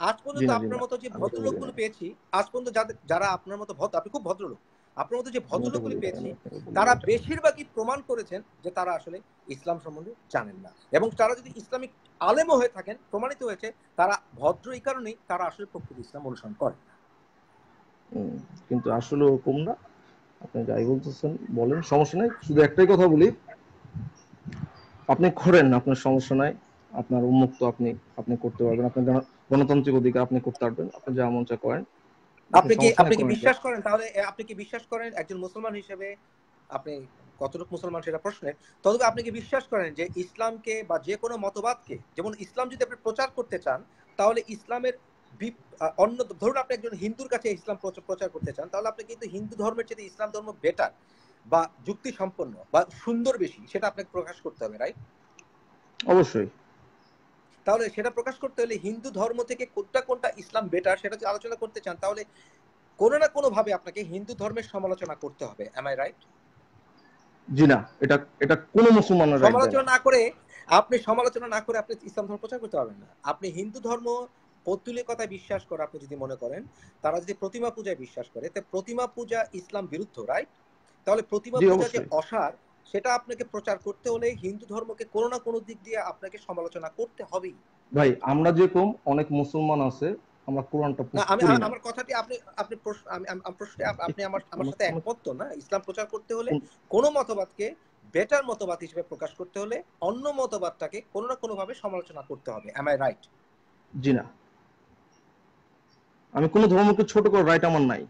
আজ পর্যন্ত আপনার মতো যে ভদ্রলোকগুলো পেয়েছি আজ পর্যন্ত যারা আপনার মতো ভদ্র আপনি খুব ভদ্রলোক আপনার মতো যে ভদ্রলোকগুলি পেয়েছি তারা বেশিরভাগই প্রমাণ করেছেন যে তারা আসলে ইসলাম সম্বন্ধে জানেন না এবং তারা যদি ইসলামিক আলেমও হয়ে থাকেন প্রমাণিত হয়েছে তারা ভদ্র এই কারণেই তারা আসলে প্রকৃত ইসলাম অনুসরণ করেন কিন্তু আসলে ওরকম না আপনি যাই বলতেছেন বলেন সমস্যা নাই শুধু একটাই কথা বলি আপনি করেন আপনার সমস্যা নাই আপনার উন্মুক্ত আপনি আপনি করতে পারবেন আপনার গণতান্ত্রিক অধিকার আপনি করতে পারবেন আপনি যা মন চা করেন আপনি কি আপনি কি বিশ্বাস করেন তাহলে আপনি কি বিশ্বাস করেন একজন মুসলমান হিসেবে আপনি কতটুকু মুসলমান সেটা প্রশ্নে তবে আপনি কি বিশ্বাস করেন যে ইসলামকে বা যে কোনো মতবাদকে যেমন ইসলাম যদি আপনি প্রচার করতে চান তাহলে ইসলামের অন্য ধরুন আপনি একজন হিন্দুর কাছে ইসলাম প্রচার করতে চান তাহলে আপনি কিন্তু হিন্দু ধর্মের চেয়ে ইসলাম ধর্ম বেটার বা যুক্তি সম্পন্ন বা সুন্দর বেশি সেটা আপনাকে প্রকাশ করতে হবে রাইট অবশ্যই তাহলে সেটা প্রকাশ করতে হলে হিন্দু ধর্ম থেকে কোনটা কোনটা ইসলাম বেটার সেটা যদি আলোচনা করতে চান তাহলে কোনো না কোনো ভাবে আপনাকে হিন্দু ধর্মের সমালোচনা করতে হবে এম আই রাইট জি না এটা এটা কোনো মুসলমানের সমালোচনা না করে আপনি সমালোচনা না করে আপনি ইসলাম ধর্ম প্রচার করতে পারবেন না আপনি হিন্দু ধর্ম পৌত্তলিকতায় বিশ্বাস করে আপনি যদি মনে করেন তারা যদি প্রতিমা পূজায় বিশ্বাস করে তে প্রতিমা পূজা ইসলাম বিরুদ্ধ রাইট তাহলে প্রতিবাদ যে অসার সেটা আপনাকে প্রচার করতে হলে হিন্দু ধর্মকে কোনো না কোনো দিক দিয়ে আপনাকে সমালোচনা করতে হবেই ভাই আমরা যেরকম অনেক মুসলমান আছে আমরা কোরআনটা আমি আমার কথাটি আপনি আপনি প্রশ্ন আমি প্রশ্নে আপনি আমার আমার সাথে একমত তো না ইসলাম প্রচার করতে হলে কোনো মতবাদকে বেটার মতবাদ হিসেবে প্রকাশ করতে হলে অন্য মতবাদটাকে কোনো না কোনো ভাবে সমালোচনা করতে হবে এম আই রাইট জি না আমি কোনো ধর্মকে ছোট করে রাইট আমার নাই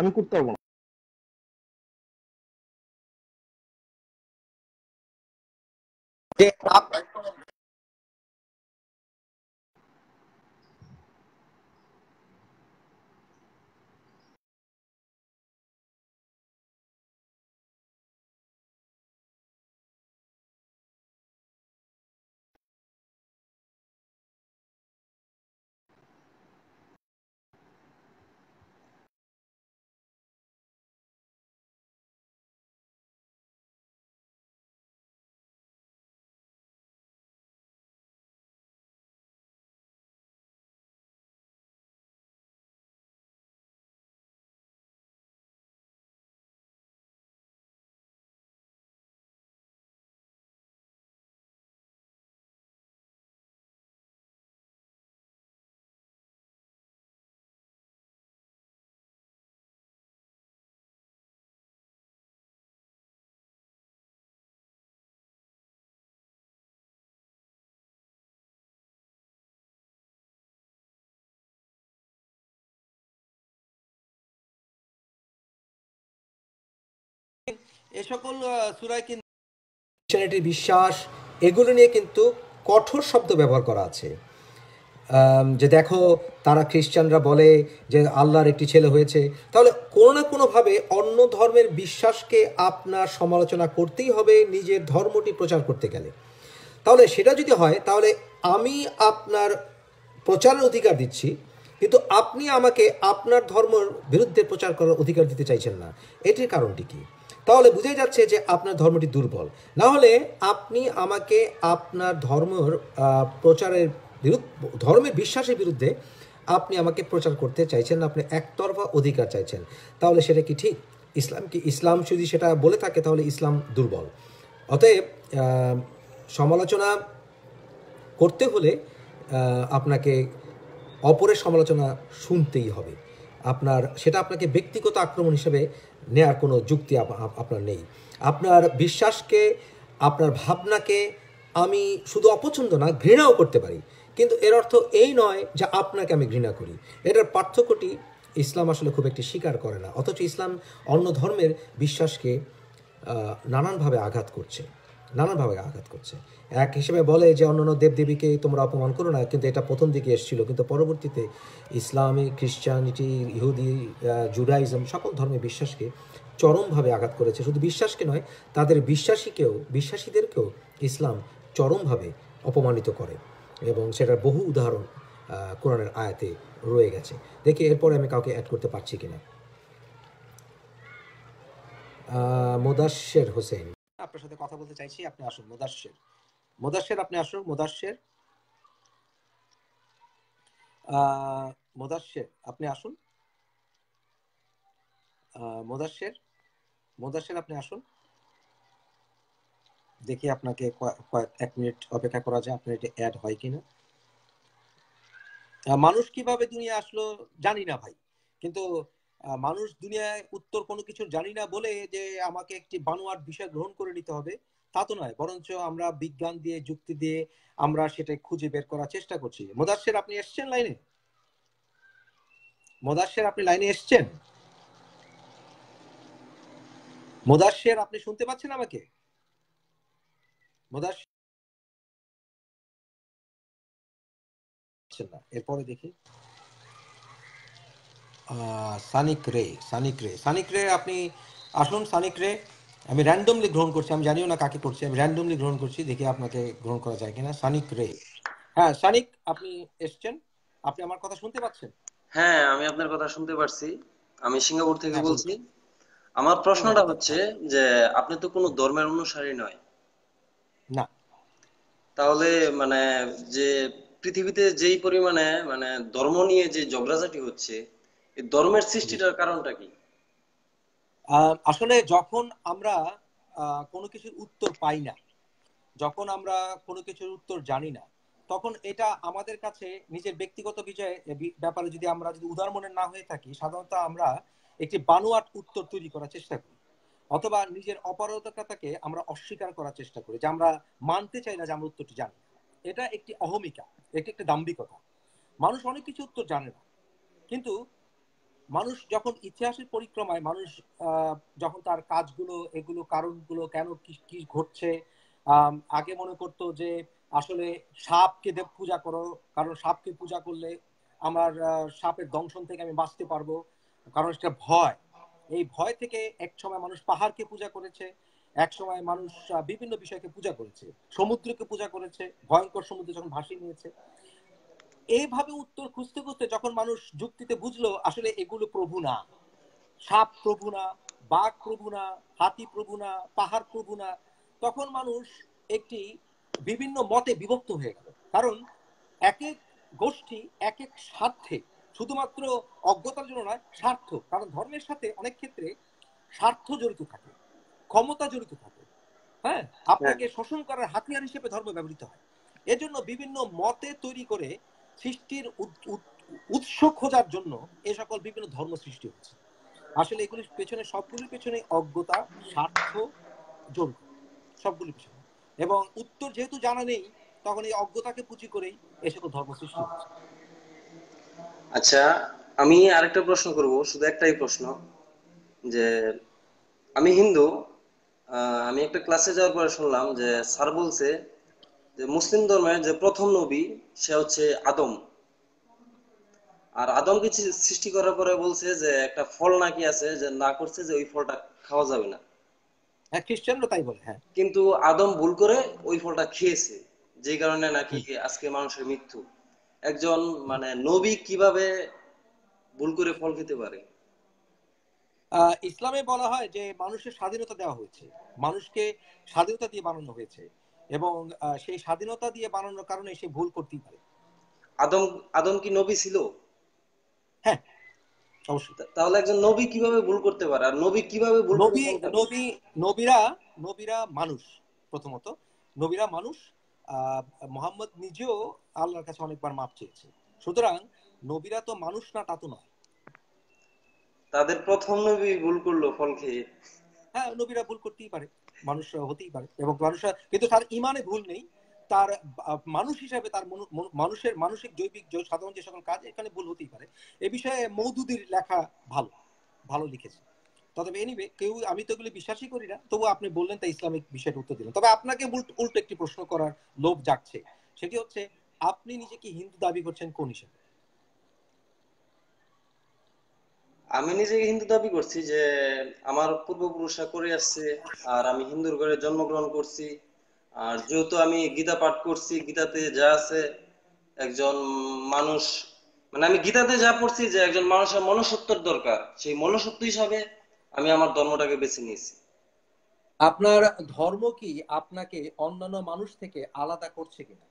আমি করতে পারবো 给他摆上。এ সকল সুরায় কিন্তু ক্রিশ্চিয়ানিটির বিশ্বাস এগুলো নিয়ে কিন্তু কঠোর শব্দ ব্যবহার করা আছে যে দেখো তারা খ্রিস্টানরা বলে যে আল্লাহর একটি ছেলে হয়েছে তাহলে কোনো না কোনোভাবে অন্য ধর্মের বিশ্বাসকে আপনার সমালোচনা করতেই হবে নিজের ধর্মটি প্রচার করতে গেলে তাহলে সেটা যদি হয় তাহলে আমি আপনার প্রচারের অধিকার দিচ্ছি কিন্তু আপনি আমাকে আপনার ধর্মের বিরুদ্ধে প্রচার করার অধিকার দিতে চাইছেন না এটির কারণটি কী তাহলে বুঝে যাচ্ছে যে আপনার ধর্মটি দুর্বল না হলে আপনি আমাকে আপনার ধর্মর প্রচারের বিরুদ্ধে ধর্মের বিশ্বাসের বিরুদ্ধে আপনি আমাকে প্রচার করতে চাইছেন আপনি একতরফা অধিকার চাইছেন তাহলে সেটা কি ঠিক ইসলাম কি ইসলাম যদি সেটা বলে থাকে তাহলে ইসলাম দুর্বল অতএব সমালোচনা করতে হলে আপনাকে অপরের সমালোচনা শুনতেই হবে আপনার সেটা আপনাকে ব্যক্তিগত আক্রমণ হিসেবে নেয়ার কোনো যুক্তি আপনার নেই আপনার বিশ্বাসকে আপনার ভাবনাকে আমি শুধু অপছন্দ না ঘৃণাও করতে পারি কিন্তু এর অর্থ এই নয় যে আপনাকে আমি ঘৃণা করি এটার পার্থক্যটি ইসলাম আসলে খুব একটি স্বীকার করে না অথচ ইসলাম অন্য ধর্মের বিশ্বাসকে নানানভাবে আঘাত করছে নানাভাবে আঘাত করছে এক হিসেবে বলে যে অন্যান্য দেবদেবীকে তোমরা অপমান করো না কিন্তু এটা প্রথম দিকে এসেছিল কিন্তু পরবর্তীতে ইসলামী খ্রিশ্চানিটি ইহুদি জুডাইজম সকল ধর্মের বিশ্বাসকে চরমভাবে আঘাত করেছে শুধু বিশ্বাসকে নয় তাদের বিশ্বাসীকেও বিশ্বাসীদেরকেও ইসলাম চরমভাবে অপমানিত করে এবং সেটার বহু উদাহরণ কোরআনের আয়াতে রয়ে গেছে দেখি এরপরে আমি কাউকে অ্যাড করতে পারছি কিনা মোদাসের হোসেন আপনার সাথে কথা বলতে চাইছি আপনি আসুন মোদাসের মোদাসের আপনি আসুন মোদাসের আপনি আসুন আপনি আসুন দেখি আপনাকে এক মিনিট অপেক্ষা করা যায় আপনার এটা অ্যাড হয় কিনা মানুষ কিভাবে দুনিয়া আসলো জানি না ভাই কিন্তু মানুষ দুনিয়ায় উত্তর কোনো কিছু জানি না বলে যে আমাকে একটি বানোয়ার বিষয় গ্রহণ করে নিতে হবে তা তো নয় বরঞ্চ আমরা বিজ্ঞান দিয়ে যুক্তি দিয়ে আমরা সেটা খুঁজে বের করার চেষ্টা করছি মোদাসের আপনি এসছেন লাইনে মোদাসের আপনি লাইনে এসছেন মোদাসের আপনি শুনতে পাচ্ছেন আমাকে মোদাস আচ্ছা, এরপরে দেখি সানিক রে সানিক রে সানিক রে আপনি আসুন সানিক রে আমি র্যান্ডমলি গ্রহণ করছি আমি জানিও না কাকে করছি আমি র্যান্ডমলি গ্রহণ করছি দেখি আপনাকে গ্রহণ করা যায় কিনা সানিক রে হ্যাঁ সানিক আপনি এসছেন আপনি আমার কথা শুনতে পাচ্ছেন হ্যাঁ আমি আপনার কথা শুনতে পারছি আমি সিঙ্গাপুর থেকে হ্যাঁ, বলছি আমার প্রশ্নটা হ্যাঁ। হচ্ছে যে আপনি তো কোনো ধর্মের অনুসারী নয় না তাহলে মানে যে পৃথিবীতে যেই পরিমাণে মানে ধর্ম নিয়ে যে ঝগড়াঝাটি হচ্ছে ধর্মের সৃষ্টিটার কারণটা কি আসলে যখন আমরা কোনো কিছুর উত্তর পাই না যখন আমরা কোনো কিছুর উত্তর জানি না তখন এটা আমাদের কাছে নিজের ব্যক্তিগত বিষয়ে ব্যাপারে যদি আমরা যদি উদার মনে না হয়ে থাকি সাধারণত আমরা একটি বানোয়াট উত্তর তৈরি করার চেষ্টা করি অথবা নিজের অপারগতাকে আমরা অস্বীকার করার চেষ্টা করি যে আমরা মানতে চাই না যে আমরা উত্তরটি জানি এটা একটি অহমিকা এটি একটি দাম্ভিকতা মানুষ অনেক কিছু উত্তর জানে না কিন্তু মানুষ যখন ইতিহাসের পরিক্রমায় মানুষ যখন তার কাজগুলো এগুলো কারণগুলো কেন কি ঘটছে আগে মনে করতো যে আসলে সাপকে দেব পূজা করো কারণ সাপকে পূজা করলে আমার সাপের দংশন থেকে আমি বাঁচতে পারবো কারণ সেটা ভয় এই ভয় থেকে এক সময় মানুষ পাহাড়কে পূজা করেছে এক সময় মানুষ বিভিন্ন বিষয়কে পূজা করেছে সমুদ্রকে পূজা করেছে ভয়ঙ্কর সমুদ্র যখন ভাসিয়ে নিয়েছে এইভাবে উত্তর খুঁজতে খুঁজতে যখন মানুষ যুক্তিতে বুঝলো আসলে এগুলো প্রভু না সাপ প্রভু না বাঘ প্রভু না হাতি প্রভু না পাহাড় প্রভু না তখন মানুষ একটি বিভিন্ন মতে বিভক্ত হয়ে গেল কারণ এক এক গোষ্ঠী এক এক স্বার্থে শুধুমাত্র অজ্ঞতার জন্য নয় স্বার্থ কারণ ধর্মের সাথে অনেক ক্ষেত্রে স্বার্থ জড়িত থাকে ক্ষমতা জড়িত থাকে হ্যাঁ? হ্যাঁ আপনাকে শোষণ করার হাতিয়ার হিসেবে ধর্ম ব্যবহৃত হয় এজন্য বিভিন্ন মতে তৈরি করে সৃষ্টির উৎস খোঁজার জন্য এ সকল বিভিন্ন ধর্ম সৃষ্টি হচ্ছে আসলে এগুলির পেছনে সবগুলির পেছনে অজ্ঞতা স্বার্থ জোর সবগুলির পেছনে এবং উত্তর যেহেতু জানা নেই তখন এই অজ্ঞতাকে পুঁজি করেই এ সকল ধর্ম সৃষ্টি হচ্ছে আচ্ছা আমি আরেকটা প্রশ্ন করব শুধু একটাই প্রশ্ন যে আমি হিন্দু আমি একটা ক্লাসে যাওয়ার পরে শুনলাম যে স্যার বলছে মুসলিম ধর্মের যে প্রথম নবী সে হচ্ছে আদম আর আদমকে সৃষ্টি করার পরে বলছে যে একটা ফল নাকি আছে যে না করছে যে ওই ফলটা খাওয়া যাবে না হ্যাঁ খ্রিস্টানরা তাই বলে হ্যাঁ কিন্তু আদম ভুল করে ওই ফলটা খেয়েছে যে কারণে নাকি আজকে মানুষের মৃত্যু একজন মানে নবী কিভাবে ভুল করে ফল খেতে পারে ইসলামে বলা হয় যে মানুষের স্বাধীনতা দেওয়া হয়েছে মানুষকে স্বাধীনতা দিয়ে বানানো হয়েছে এবং সেই স্বাধীনতা দিয়ে বানানোর কারণে সে ভুল করতেই পারে আদম আদম কি নবী ছিল হ্যাঁ অবশ্যই তাহলে একজন নবী কিভাবে ভুল করতে পারে আর নবী কিভাবে ভুল নবী নবী নবীরা নবীরা মানুষ প্রথমত নবীরা মানুষ মোহাম্মদ নিজেও আল্লাহর কাছে অনেকবার মাপ চেয়েছে সুতরাং নবীরা তো মানুষ না তা তো নয় তাদের প্রথম নবী ভুল করলো ফল খেয়ে হ্যাঁ নবীরা ভুল করতেই পারে মানুষ হতেই পারে এবং মানুষ কিন্তু তার ইমানে ভুল নেই তার মানুষ হিসাবে তার মানুষের মানসিক জৈবিক সাধারণ যে সকল কাজ এখানে ভুল হতেই পারে এ বিষয়ে মৌদুদির লেখা ভালো ভালো লিখেছে তবে এনিবে কেউ আমি তো এগুলি বিশ্বাসই করি না তবু আপনি বললেন তাই ইসলামিক বিষয়ের উত্তর দিলেন তবে আপনাকে উল্টো একটি প্রশ্ন করার লোভ যাচ্ছে সেটি হচ্ছে আপনি নিজেকে হিন্দু দাবি করছেন কোন হিসেবে আমি নিজেকে হিন্দু দাবি করছি যে আমার পূর্বপুরুষরা করে আসছে আর আমি হিন্দুর ঘরে জন্মগ্রহণ করছি আর যেহেতু আমি গীতা পাঠ করছি গীতাতে যা আছে একজন মানুষ মানে আমি গীতাতে যা পড়ছি যে একজন মানুষের মনুষ্যত্বর দরকার সেই মনুষ্যত্ব হিসাবে আমি আমার ধর্মটাকে বেছে নিয়েছি আপনার ধর্ম কি আপনাকে অন্যান্য মানুষ থেকে আলাদা করছে কিনা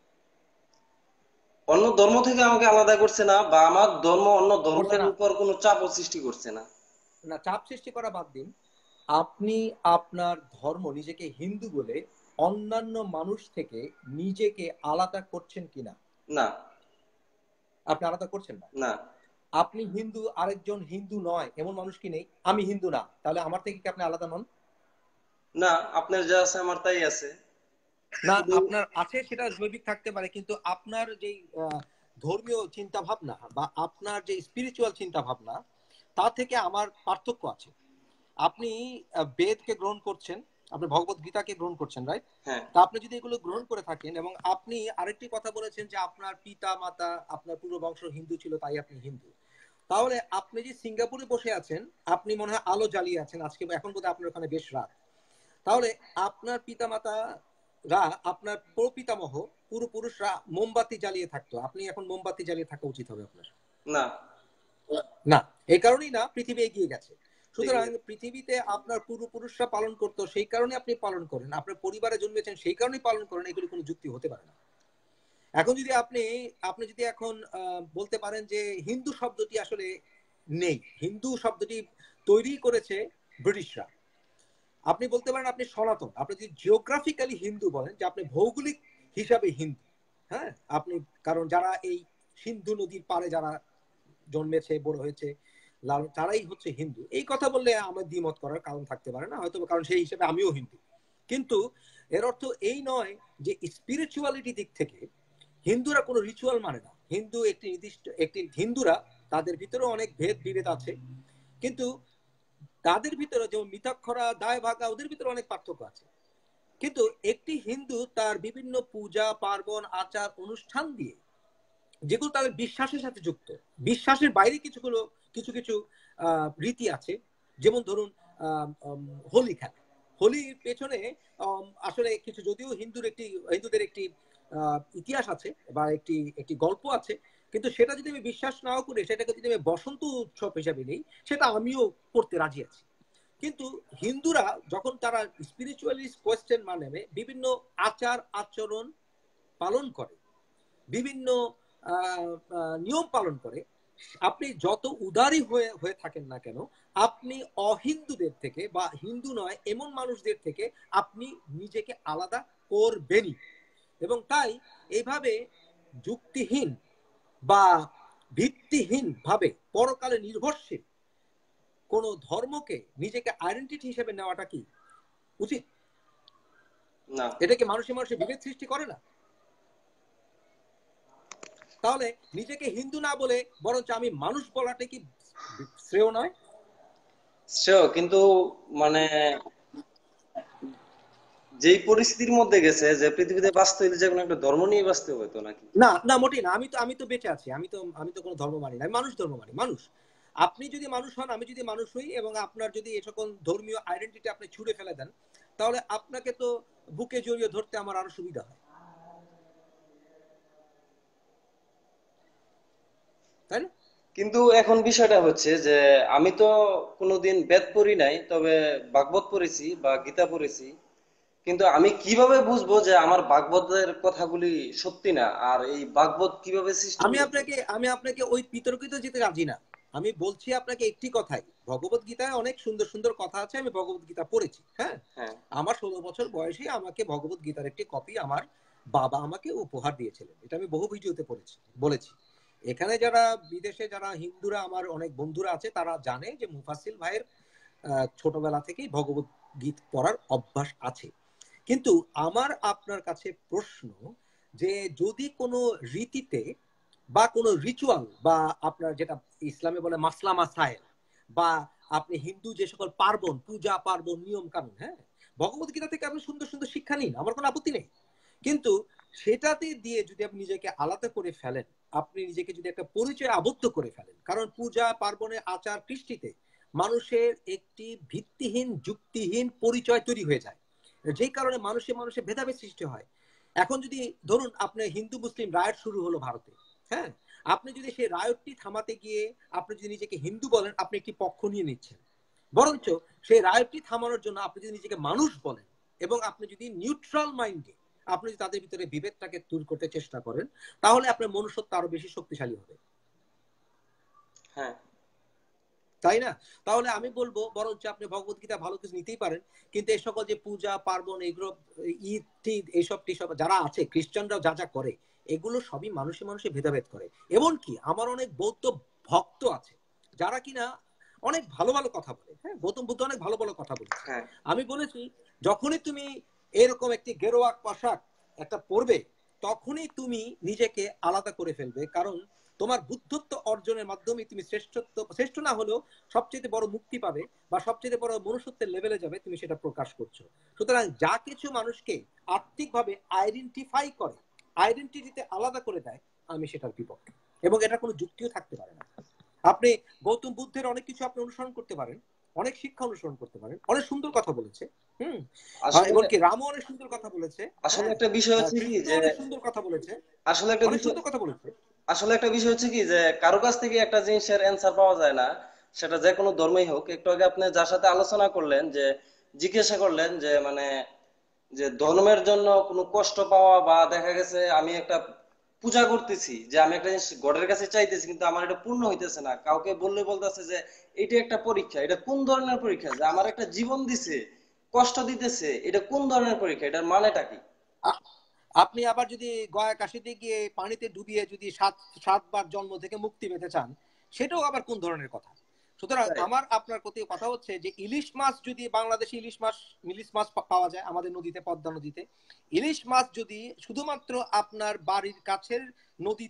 অন্য ধর্ম থেকে আমাকে আলাদা করছে না বা আমার ধর্ম অন্য ধর্মের উপর কোনো চাপ সৃষ্টি করছে না না চাপ সৃষ্টি করা বাদ দিন আপনি আপনার ধর্ম নিজেকে হিন্দু বলে অন্যান্য মানুষ থেকে নিজেকে আলাদা করছেন কিনা না আপনি আলাদা করছেন না না আপনি হিন্দু আরেকজন হিন্দু নয় এমন মানুষ কি নেই আমি হিন্দু না তাহলে আমার থেকে কি আপনি আলাদা নন না আপনার যা আছে আমার তাই আছে না আপনার আছে সেটা জৈবিক থাকতে পারে কিন্তু আপনার যে ধর্মীয় চিন্তা ভাবনা বা আপনার যে স্পিরিচুয়াল চিন্তা ভাবনা তা থেকে আমার পার্থক্য আছে আপনি বেদকে গ্রহণ করছেন আপনি ভগবত গীতাকে গ্রহণ করছেন রাইট হ্যাঁ। তা আপনি যদি এগুলো গ্রহণ করে থাকেন এবং আপনি আরেকটি কথা বলেছেন যে আপনার পিতা মাতা আপনার পূর্ব বংশ হিন্দু ছিল তাই আপনি হিন্দু তাহলে আপনি যে সিঙ্গাপুরে বসে আছেন আপনি মনে হয় আলো জ্বালিয়ে আছেন আজকে এখন বোধহয় আপনার ওখানে বেশ রাত তাহলে আপনার পিতামাতা রা আপনার প্রপিতামহ পূর্বপুরুষরা মোমবাতি জ্বালিয়ে থাকতো আপনি এখন মোমবাতি জ্বালিয়ে থাকা উচিত হবে আপনার না না এই কারণেই না পৃথিবী এগিয়ে গেছে সুতরাং পৃথিবীতে আপনার পূর্বপুরুষরা পালন করতো সেই কারণে আপনি পালন করেন আপনার পরিবারে জন্মেছেন সেই কারণেই পালন করেন এগুলি কোনো যুক্তি হতে পারে না এখন যদি আপনি আপনি যদি এখন বলতে পারেন যে হিন্দু শব্দটি আসলে নেই হিন্দু শব্দটি তৈরি করেছে ব্রিটিশরা আপনি বলতে পারেন আপনি সনাতন আপনি যদি জিওগ্রাফিক্যালি হিন্দু বলেন যে আপনি ভৌগোলিক হিসাবে হিন্দু হ্যাঁ আপনি কারণ যারা এই সিন্ধু নদীর পাড়ে যারা জন্মেছে বড় হয়েছে লাল তারাই হচ্ছে হিন্দু এই কথা বললে আমার দ্বিমত করার কারণ থাকতে পারে না হয়তো কারণ সেই হিসেবে আমিও হিন্দু কিন্তু এর অর্থ এই নয় যে স্পিরিচুয়ালিটি দিক থেকে হিন্দুরা কোনো রিচুয়াল মানে না হিন্দু একটি নির্দিষ্ট একটি হিন্দুরা তাদের ভিতরে অনেক ভেদ বিভেদ আছে কিন্তু তাদের ভিতরে যেমন মিথাক্ষরা দায় ভাগা ওদের ভিতরে অনেক পার্থক্য আছে কিন্তু একটি হিন্দু তার বিভিন্ন পূজা পার্বণ আচার অনুষ্ঠান দিয়ে যেগুলো তাদের বিশ্বাসের সাথে যুক্ত বিশ্বাসের বাইরে কিছুগুলো কিছু কিছু রীতি আছে যেমন ধরুন হোলি খেলা হোলির পেছনে আসলে কিছু যদিও হিন্দুর একটি হিন্দুদের একটি ইতিহাস আছে বা একটি একটি গল্প আছে কিন্তু সেটা যদি আমি বিশ্বাস নাও করি সেটাকে যদি আমি বসন্ত উৎসব হিসাবে নিই সেটা আমিও করতে রাজি আছি কিন্তু হিন্দুরা যখন তারা স্পিরিচুয়ালিস্ট কোয়েশ্চেন মানে বিভিন্ন আচার আচরণ পালন করে বিভিন্ন নিয়ম পালন করে আপনি যত উদারই হয়ে হয়ে থাকেন না কেন আপনি অহিন্দুদের থেকে বা হিন্দু নয় এমন মানুষদের থেকে আপনি নিজেকে আলাদা করবেনই এবং তাই এইভাবে যুক্তিহীন বা ভিত্তিহীন ভাবে পরকালে নির্ভরশীল কোন ধর্মকে নিজেকে আইডেন্টিটি হিসেবে নেওয়াটা কি উচিত এটাকে মানুষে মানুষে বিভেদ সৃষ্টি করে না তাহলে নিজেকে হিন্দু না বলে বরঞ্চ আমি মানুষ বলাটা কি শ্রেয় নয় শ্রেয় কিন্তু মানে যেই পরিস্থিতির মধ্যে গেছে যে পৃথিবীতে বাঁচতে হইলে যে একটা ধর্ম নিয়ে বাঁচতে হতো নাকি না না মোটেই না আমি তো আমি তো বেঁচে আছি আমি তো আমি তো কোনো ধর্ম মানি না মানুষ ধর্ম মানি মানুষ আপনি যদি মানুষ হন আমি যদি মানুষ হই এবং আপনার যদি এ সকল ধর্মীয় আইডেন্টিটি আপনি ছুড়ে ফেলে দেন তাহলে আপনাকে তো বুকে জড়িয়ে ধরতে আমার আরো সুবিধা হয় তাই না কিন্তু এখন বিষয়টা হচ্ছে যে আমি তো কোনোদিন বেদ পড়ি নাই তবে ভাগবত পড়েছি বা গীতা পড়েছি কিন্তু আমি কিভাবে বুঝবো যে আমার বাগবতের কথাগুলি সত্যি না আর এই বাগবত কিভাবে সৃষ্টি আমি আপনাকে আমি আপনাকে ওই বিতর্কিত যেতে রাজি না আমি বলছি আপনাকে একটি কথাই ভগবত গীতায় অনেক সুন্দর সুন্দর কথা আছে আমি ভগবত গীতা পড়েছি হ্যাঁ, হ্যাঁ। আমার ষোলো বছর বয়সে আমাকে ভগবত গীতার একটি কপি আমার বাবা আমাকে উপহার দিয়েছিলেন এটা আমি বহু ভিডিওতে পড়েছি বলেছি এখানে যারা বিদেশে যারা হিন্দুরা আমার অনেক বন্ধুরা আছে তারা জানে যে মুফাসিল ভাইয়ের ছোটবেলা থেকেই ভগবত গীত পড়ার অভ্যাস আছে কিন্তু আমার আপনার কাছে প্রশ্ন যে যদি কোনো রীতিতে বা কোনো রিচুয়াল বা আপনার যেটা ইসলামে বলে মাসলা সাহেব বা আপনি হিন্দু যে সকল পার্বণ পূজা পার্বণ নিয়ম কানুন হ্যাঁ ভগবত গীতা থেকে আপনি সুন্দর সুন্দর শিক্ষা নিন আমার কোনো আপত্তি নেই কিন্তু সেটাতে দিয়ে যদি আপনি নিজেকে আলাদা করে ফেলেন আপনি নিজেকে যদি একটা পরিচয় আবদ্ধ করে ফেলেন কারণ পূজা পার্বণে আচার কৃষ্টিতে মানুষের একটি ভিত্তিহীন যুক্তিহীন পরিচয় তৈরি হয়ে যায় যেই কারণে মানুষে মানুষে ভেদাভেদ সৃষ্টি হয় এখন যদি ধরুন আপনি হিন্দু মুসলিম রায়ট শুরু হলো ভারতে হ্যাঁ আপনি যদি সেই রায়টটি থামাতে গিয়ে আপনি যদি নিজেকে হিন্দু বলেন আপনি একটি পক্ষ নিয়ে নিচ্ছেন বরঞ্চ সেই রায়টটি থামানোর জন্য আপনি যদি নিজেকে মানুষ বলেন এবং আপনি যদি নিউট্রাল মাইন্ডে আপনি যদি তাদের ভিতরে বিভেদটাকে দূর করতে চেষ্টা করেন তাহলে আপনার মনুষ্যত্ব আরো বেশি শক্তিশালী হবে হ্যাঁ তাই না তাহলে আমি বলবো বরঞ্চ আপনি ভগবত গীতা ভালো কিছু নিতেই পারেন কিন্তু এই সকল যে পূজা পার্বণ এইগুলো ঈদ টিদ এইসব টিসব যারা আছে খ্রিস্টানরাও যা যা করে এগুলো সবই মানুষে মানুষে ভেদাভেদ করে এমন কি আমার অনেক বৌদ্ধ ভক্ত আছে যারা কিনা অনেক ভালো ভালো কথা বলে হ্যাঁ গৌতম বুদ্ধ অনেক ভালো ভালো কথা বলে হ্যাঁ। আমি বলেছি যখনই তুমি এরকম একটি গেরোয়াক পোশাক একটা পরবে তখনই তুমি নিজেকে আলাদা করে ফেলবে কারণ তোমার বুদ্ধত্ব অর্জনের মাধ্যমে তুমি শ্রেষ্ঠত্ব শ্রেষ্ঠ না হলেও সবচেয়ে বড় মুক্তি পাবে বা সবচেয়ে বড় মনুষ্যত্বের লেভেলে যাবে তুমি সেটা প্রকাশ করছো সুতরাং যা কিছু মানুষকে আত্মিকভাবে আইডেন্টিফাই করে আইডেন্টিটিতে আলাদা করে দেয় আমি সেটার বিপক্ষে এবং এটা কোনো যুক্তিও থাকতে পারে না আপনি গৌতম বুদ্ধের অনেক কিছু আপনি অনুসরণ করতে পারেন অনেক শিক্ষা অনুসরণ করতে পারেন অনেক সুন্দর কথা বলেছে হম এবং রামও অনেক সুন্দর কথা বলেছে আসলে হ্যাঁ? একটা বিষয় হচ্ছে কি যে সুন্দর কথা বলেছে আসলে একটা সুন্দর কথা বলেছে আসলে একটা বিষয় হচ্ছে কি যে কারো কাছ থেকে একটা জিনিসের অ্যান্সার পাওয়া যায় না সেটা যে কোনো ধর্মই হোক একটু আগে আপনি যার সাথে আলোচনা করলেন যে জিজ্ঞাসা করলেন যে মানে যে ধর্মের জন্য কোনো কষ্ট পাওয়া বা দেখা গেছে আমি একটা পূজা করতেছি যে আমি একটা জিনিস গডের কাছে চাইতেছি কিন্তু আমার এটা পূর্ণ হইতেছে না কাউকে বললে বলতেছে যে এটা একটা পরীক্ষা এটা কোন ধরনের পরীক্ষা যে আমার একটা জীবন দিছে কষ্ট দিতেছে এটা কোন ধরনের পরীক্ষা এটার মানেটা কি আপনি আবার যদি গয়া কাশিতে গিয়ে পানিতে ডুবিয়ে যদি সাত সাতবার জন্ম থেকে মুক্তি পেতে চান সেটাও আবার কোন ধরনের কথা সুতরাং আমার আপনার প্রতি কথা হচ্ছে যে ইলিশ মাছ যদি বাংলাদেশে ইলিশ মাছ ইলিশ মাছ পাওয়া যায় আমাদের নদীতে পদ্মা নদীতে ইলিশ মাছ যদি শুধুমাত্র আপনার বাড়ির কাছের নদী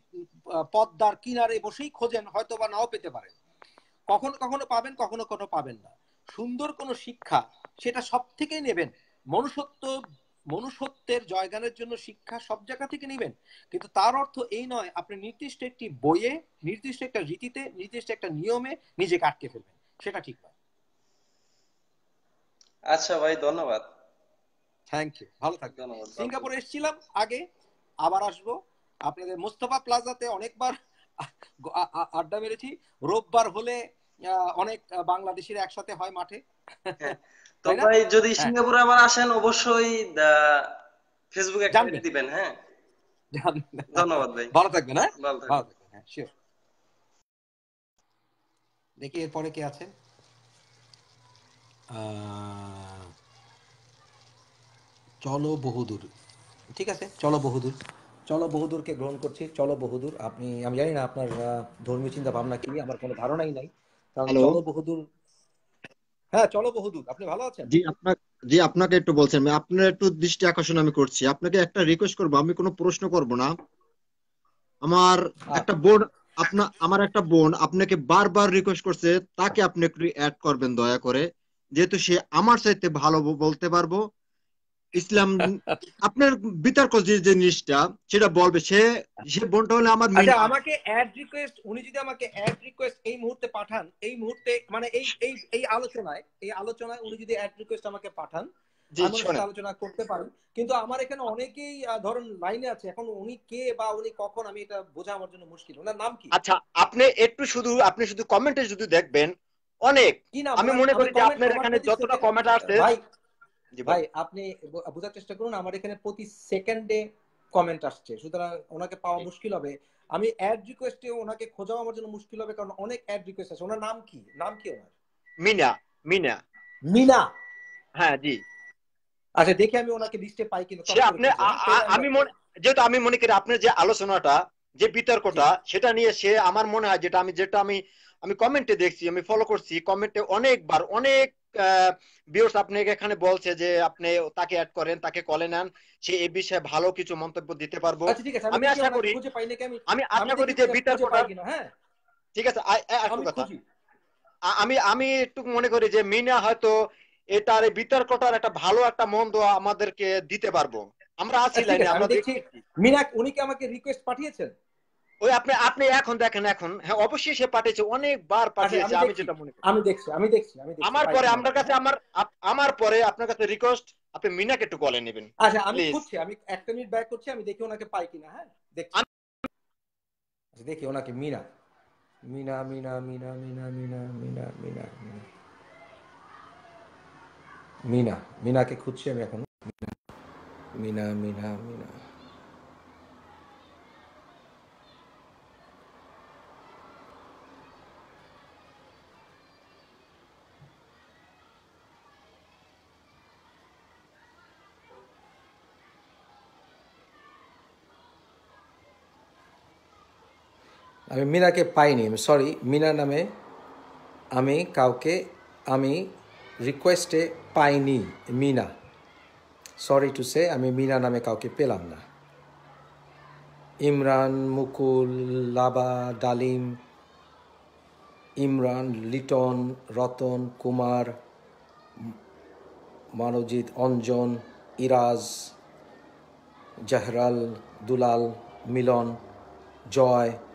পদ্মার কিনারে বসেই খোঁজেন হয়তো বা নাও পেতে পারেন কখনো কখনো পাবেন কখনো কখনো পাবেন না সুন্দর কোনো শিক্ষা সেটা সব থেকেই নেবেন মনুষ্যত্ব মনুষ্যত্বের জয়গানের জন্য শিক্ষা সব জায়গা থেকে নেবেন কিন্তু তার অর্থ এই নয় আপনি নির্দিষ্ট একটি বইয়ে নির্দিষ্ট একটা রীতিতে নির্দিষ্ট একটা নিয়মে নিজেকে আটকে ফেলবেন সেটা ঠিক নয় আচ্ছা ভাই ধন্যবাদ থ্যাংক ইউ ভালো থাকবেন সিঙ্গাপুরে এসেছিলাম আগে আবার আসবো আপনাদের মোস্তফা প্লাজাতে অনেকবার আড্ডা মেরেছি রোববার হলে অনেক বাংলাদেশিরা একসাথে হয় মাঠে তো ভাই যদি হ্যাঁ। সিঙ্গাপুরে আবার আসেন অবশ্যই ফেসবুকে একটা দিবেন হ্যাঁ ধন্যবাদ ভাই ভালো থাকবেন হ্যাঁ ভালো থাকবেন হ্যাঁ, দেখি এরপরে কে আছে চলো বহুদূর ঠিক আছে চলো বহুদূর চলো বহুদূরকে গ্রহণ করছি চলো বহুদূর আপনি আমি জানি না আপনার ধর্মীয় চিন্তা ভাবনা কি আমার কোনো ধারণাই নাই কারণ চলো বহুদূর হ্যাঁ চলো বহুদূর আপনি ভালো আছেন জি আপনাকে জি আপনাকে একটু বলছেন আপনার একটু দৃষ্টি আকর্ষণ আমি করছি আপনাকে একটা রিকোয়েস্ট করবো আমি কোনো প্রশ্ন করব না আমার আচ্ছা। একটা বোন আপনা আমার একটা বোন আপনাকে বারবার রিকোয়েস্ট করছে তাকে আপনি একটু অ্যাড করবেন দয়া করে যেহেতু সে আমার চাইতে ভালো বলতে পারবো ইসলাম আপনার বিতর্ক যে জিনিসটা সেটা বলবে সে সে বোনটা হলে আমার আচ্ছা আমাকে অ্যাড রিকোয়েস্ট উনি যদি আমাকে অ্যাড রিকোয়েস্ট এই মুহূর্তে পাঠান এই মুহূর্তে মানে এই এই এই আলোচনায় এই আলোচনায় উনি যদি অ্যাড রিকোয়েস্ট আমাকে পাঠান আলোচনা করতে কিন্তু আমার এখানে অনেকেই ধরুন লাইনে আছে এখন উনি কে বা উনি কখন আমি এটা বোঝা আমার জন্য মুশকিল ওনার নাম কি আচ্ছা আপনি একটু শুধু আপনি শুধু কমেন্টে শুধু দেখবেন অনেক আমি মনে করি যে আপনার এখানে যতটা কমেন্ট আছে ভাই আপনি বোঝার চেষ্টা করুন আমার এখানে প্রতি সেকেন্ডে কমেন্ট আসছে সুতরাং ওনাকে পাওয়া মুশকিল হবে আমি অ্যাড রিকোয়েস্টে ওনাকে খোঁজাও আমার জন্য মুশকিল হবে কারণ অনেক অ্যাড রিকোয়েস্ট আছে ওনার নাম কি নাম কি ওনার মিনা মিনা মিনা হ্যাঁ জি আচ্ছা দেখি আমি ওনাকে লিস্টে পাই কিনা আপনি আমি মনে যেহেতু আমি মনে করি আপনার যে আলোচনাটা যে বিতর্কটা সেটা নিয়ে সে আমার মনে হয় যেটা আমি যেটা আমি আমি কমেন্টে দেখছি আমি ফলো করছি কমেন্টে অনেকবার অনেক এখানে বলছে যে আপনি তাকে অ্যাড করেন তাকে কলে নেন সে বিষয়ে ভালো কিছু মন্তব্য দিতে পারবো আচ্ছা, আমি আশা করি আমি আশা করি যে ঠিক আছে কথা আমি আমি একটু মনে করি যে মিনা হয়তো এটার বিতর্কটার একটা ভালো একটা মন্দ আমাদেরকে দিতে পারবো আমরা আছি আচ্ছা, লাইনে আমরা মিনা উনি কি আমাকে রিকোয়েস্ট পাঠিয়েছেন ওই আপনি আপনি এখন দেখেন এখন হ্যাঁ অবশ্যই সে পাঠিয়েছে অনেকবার পাঠিয়েছে আমি যেটা মনে করি আমি দেখছি আমি দেখছি আমি দেখছি আমার পরে আপনার কাছে আমার আমার পরে আপনার কাছে রিকোয়েস্ট আপনি মিনাকে একটু কলে নেবেন আচ্ছা আমি করছি আমি একটা মিনিট ব্যাক করছি আমি দেখি ওনাকে পাই কিনা হ্যাঁ দেখি আচ্ছা, দেখি ওনাকে মিনা মিনা মিনা মিনা মিনা মিনা মিনা মিনা মিনা মিনা মিনাকে খুঁজছি আমি এখন মিনা মিনা মিনা মিনা আমি মিনাকে পাইনি সরি মিনা নামে আমি কাউকে আমি রিকোয়েস্টে পাইনি মিনা সরি টু সে আমি মিনা নামে কাউকে পেলাম না ইমরান মুকুল লাবা ডালিম ইমরান লিটন রতন কুমার মানজিৎ অঞ্জন ইরাজ জাহরাল দুলাল মিলন জয়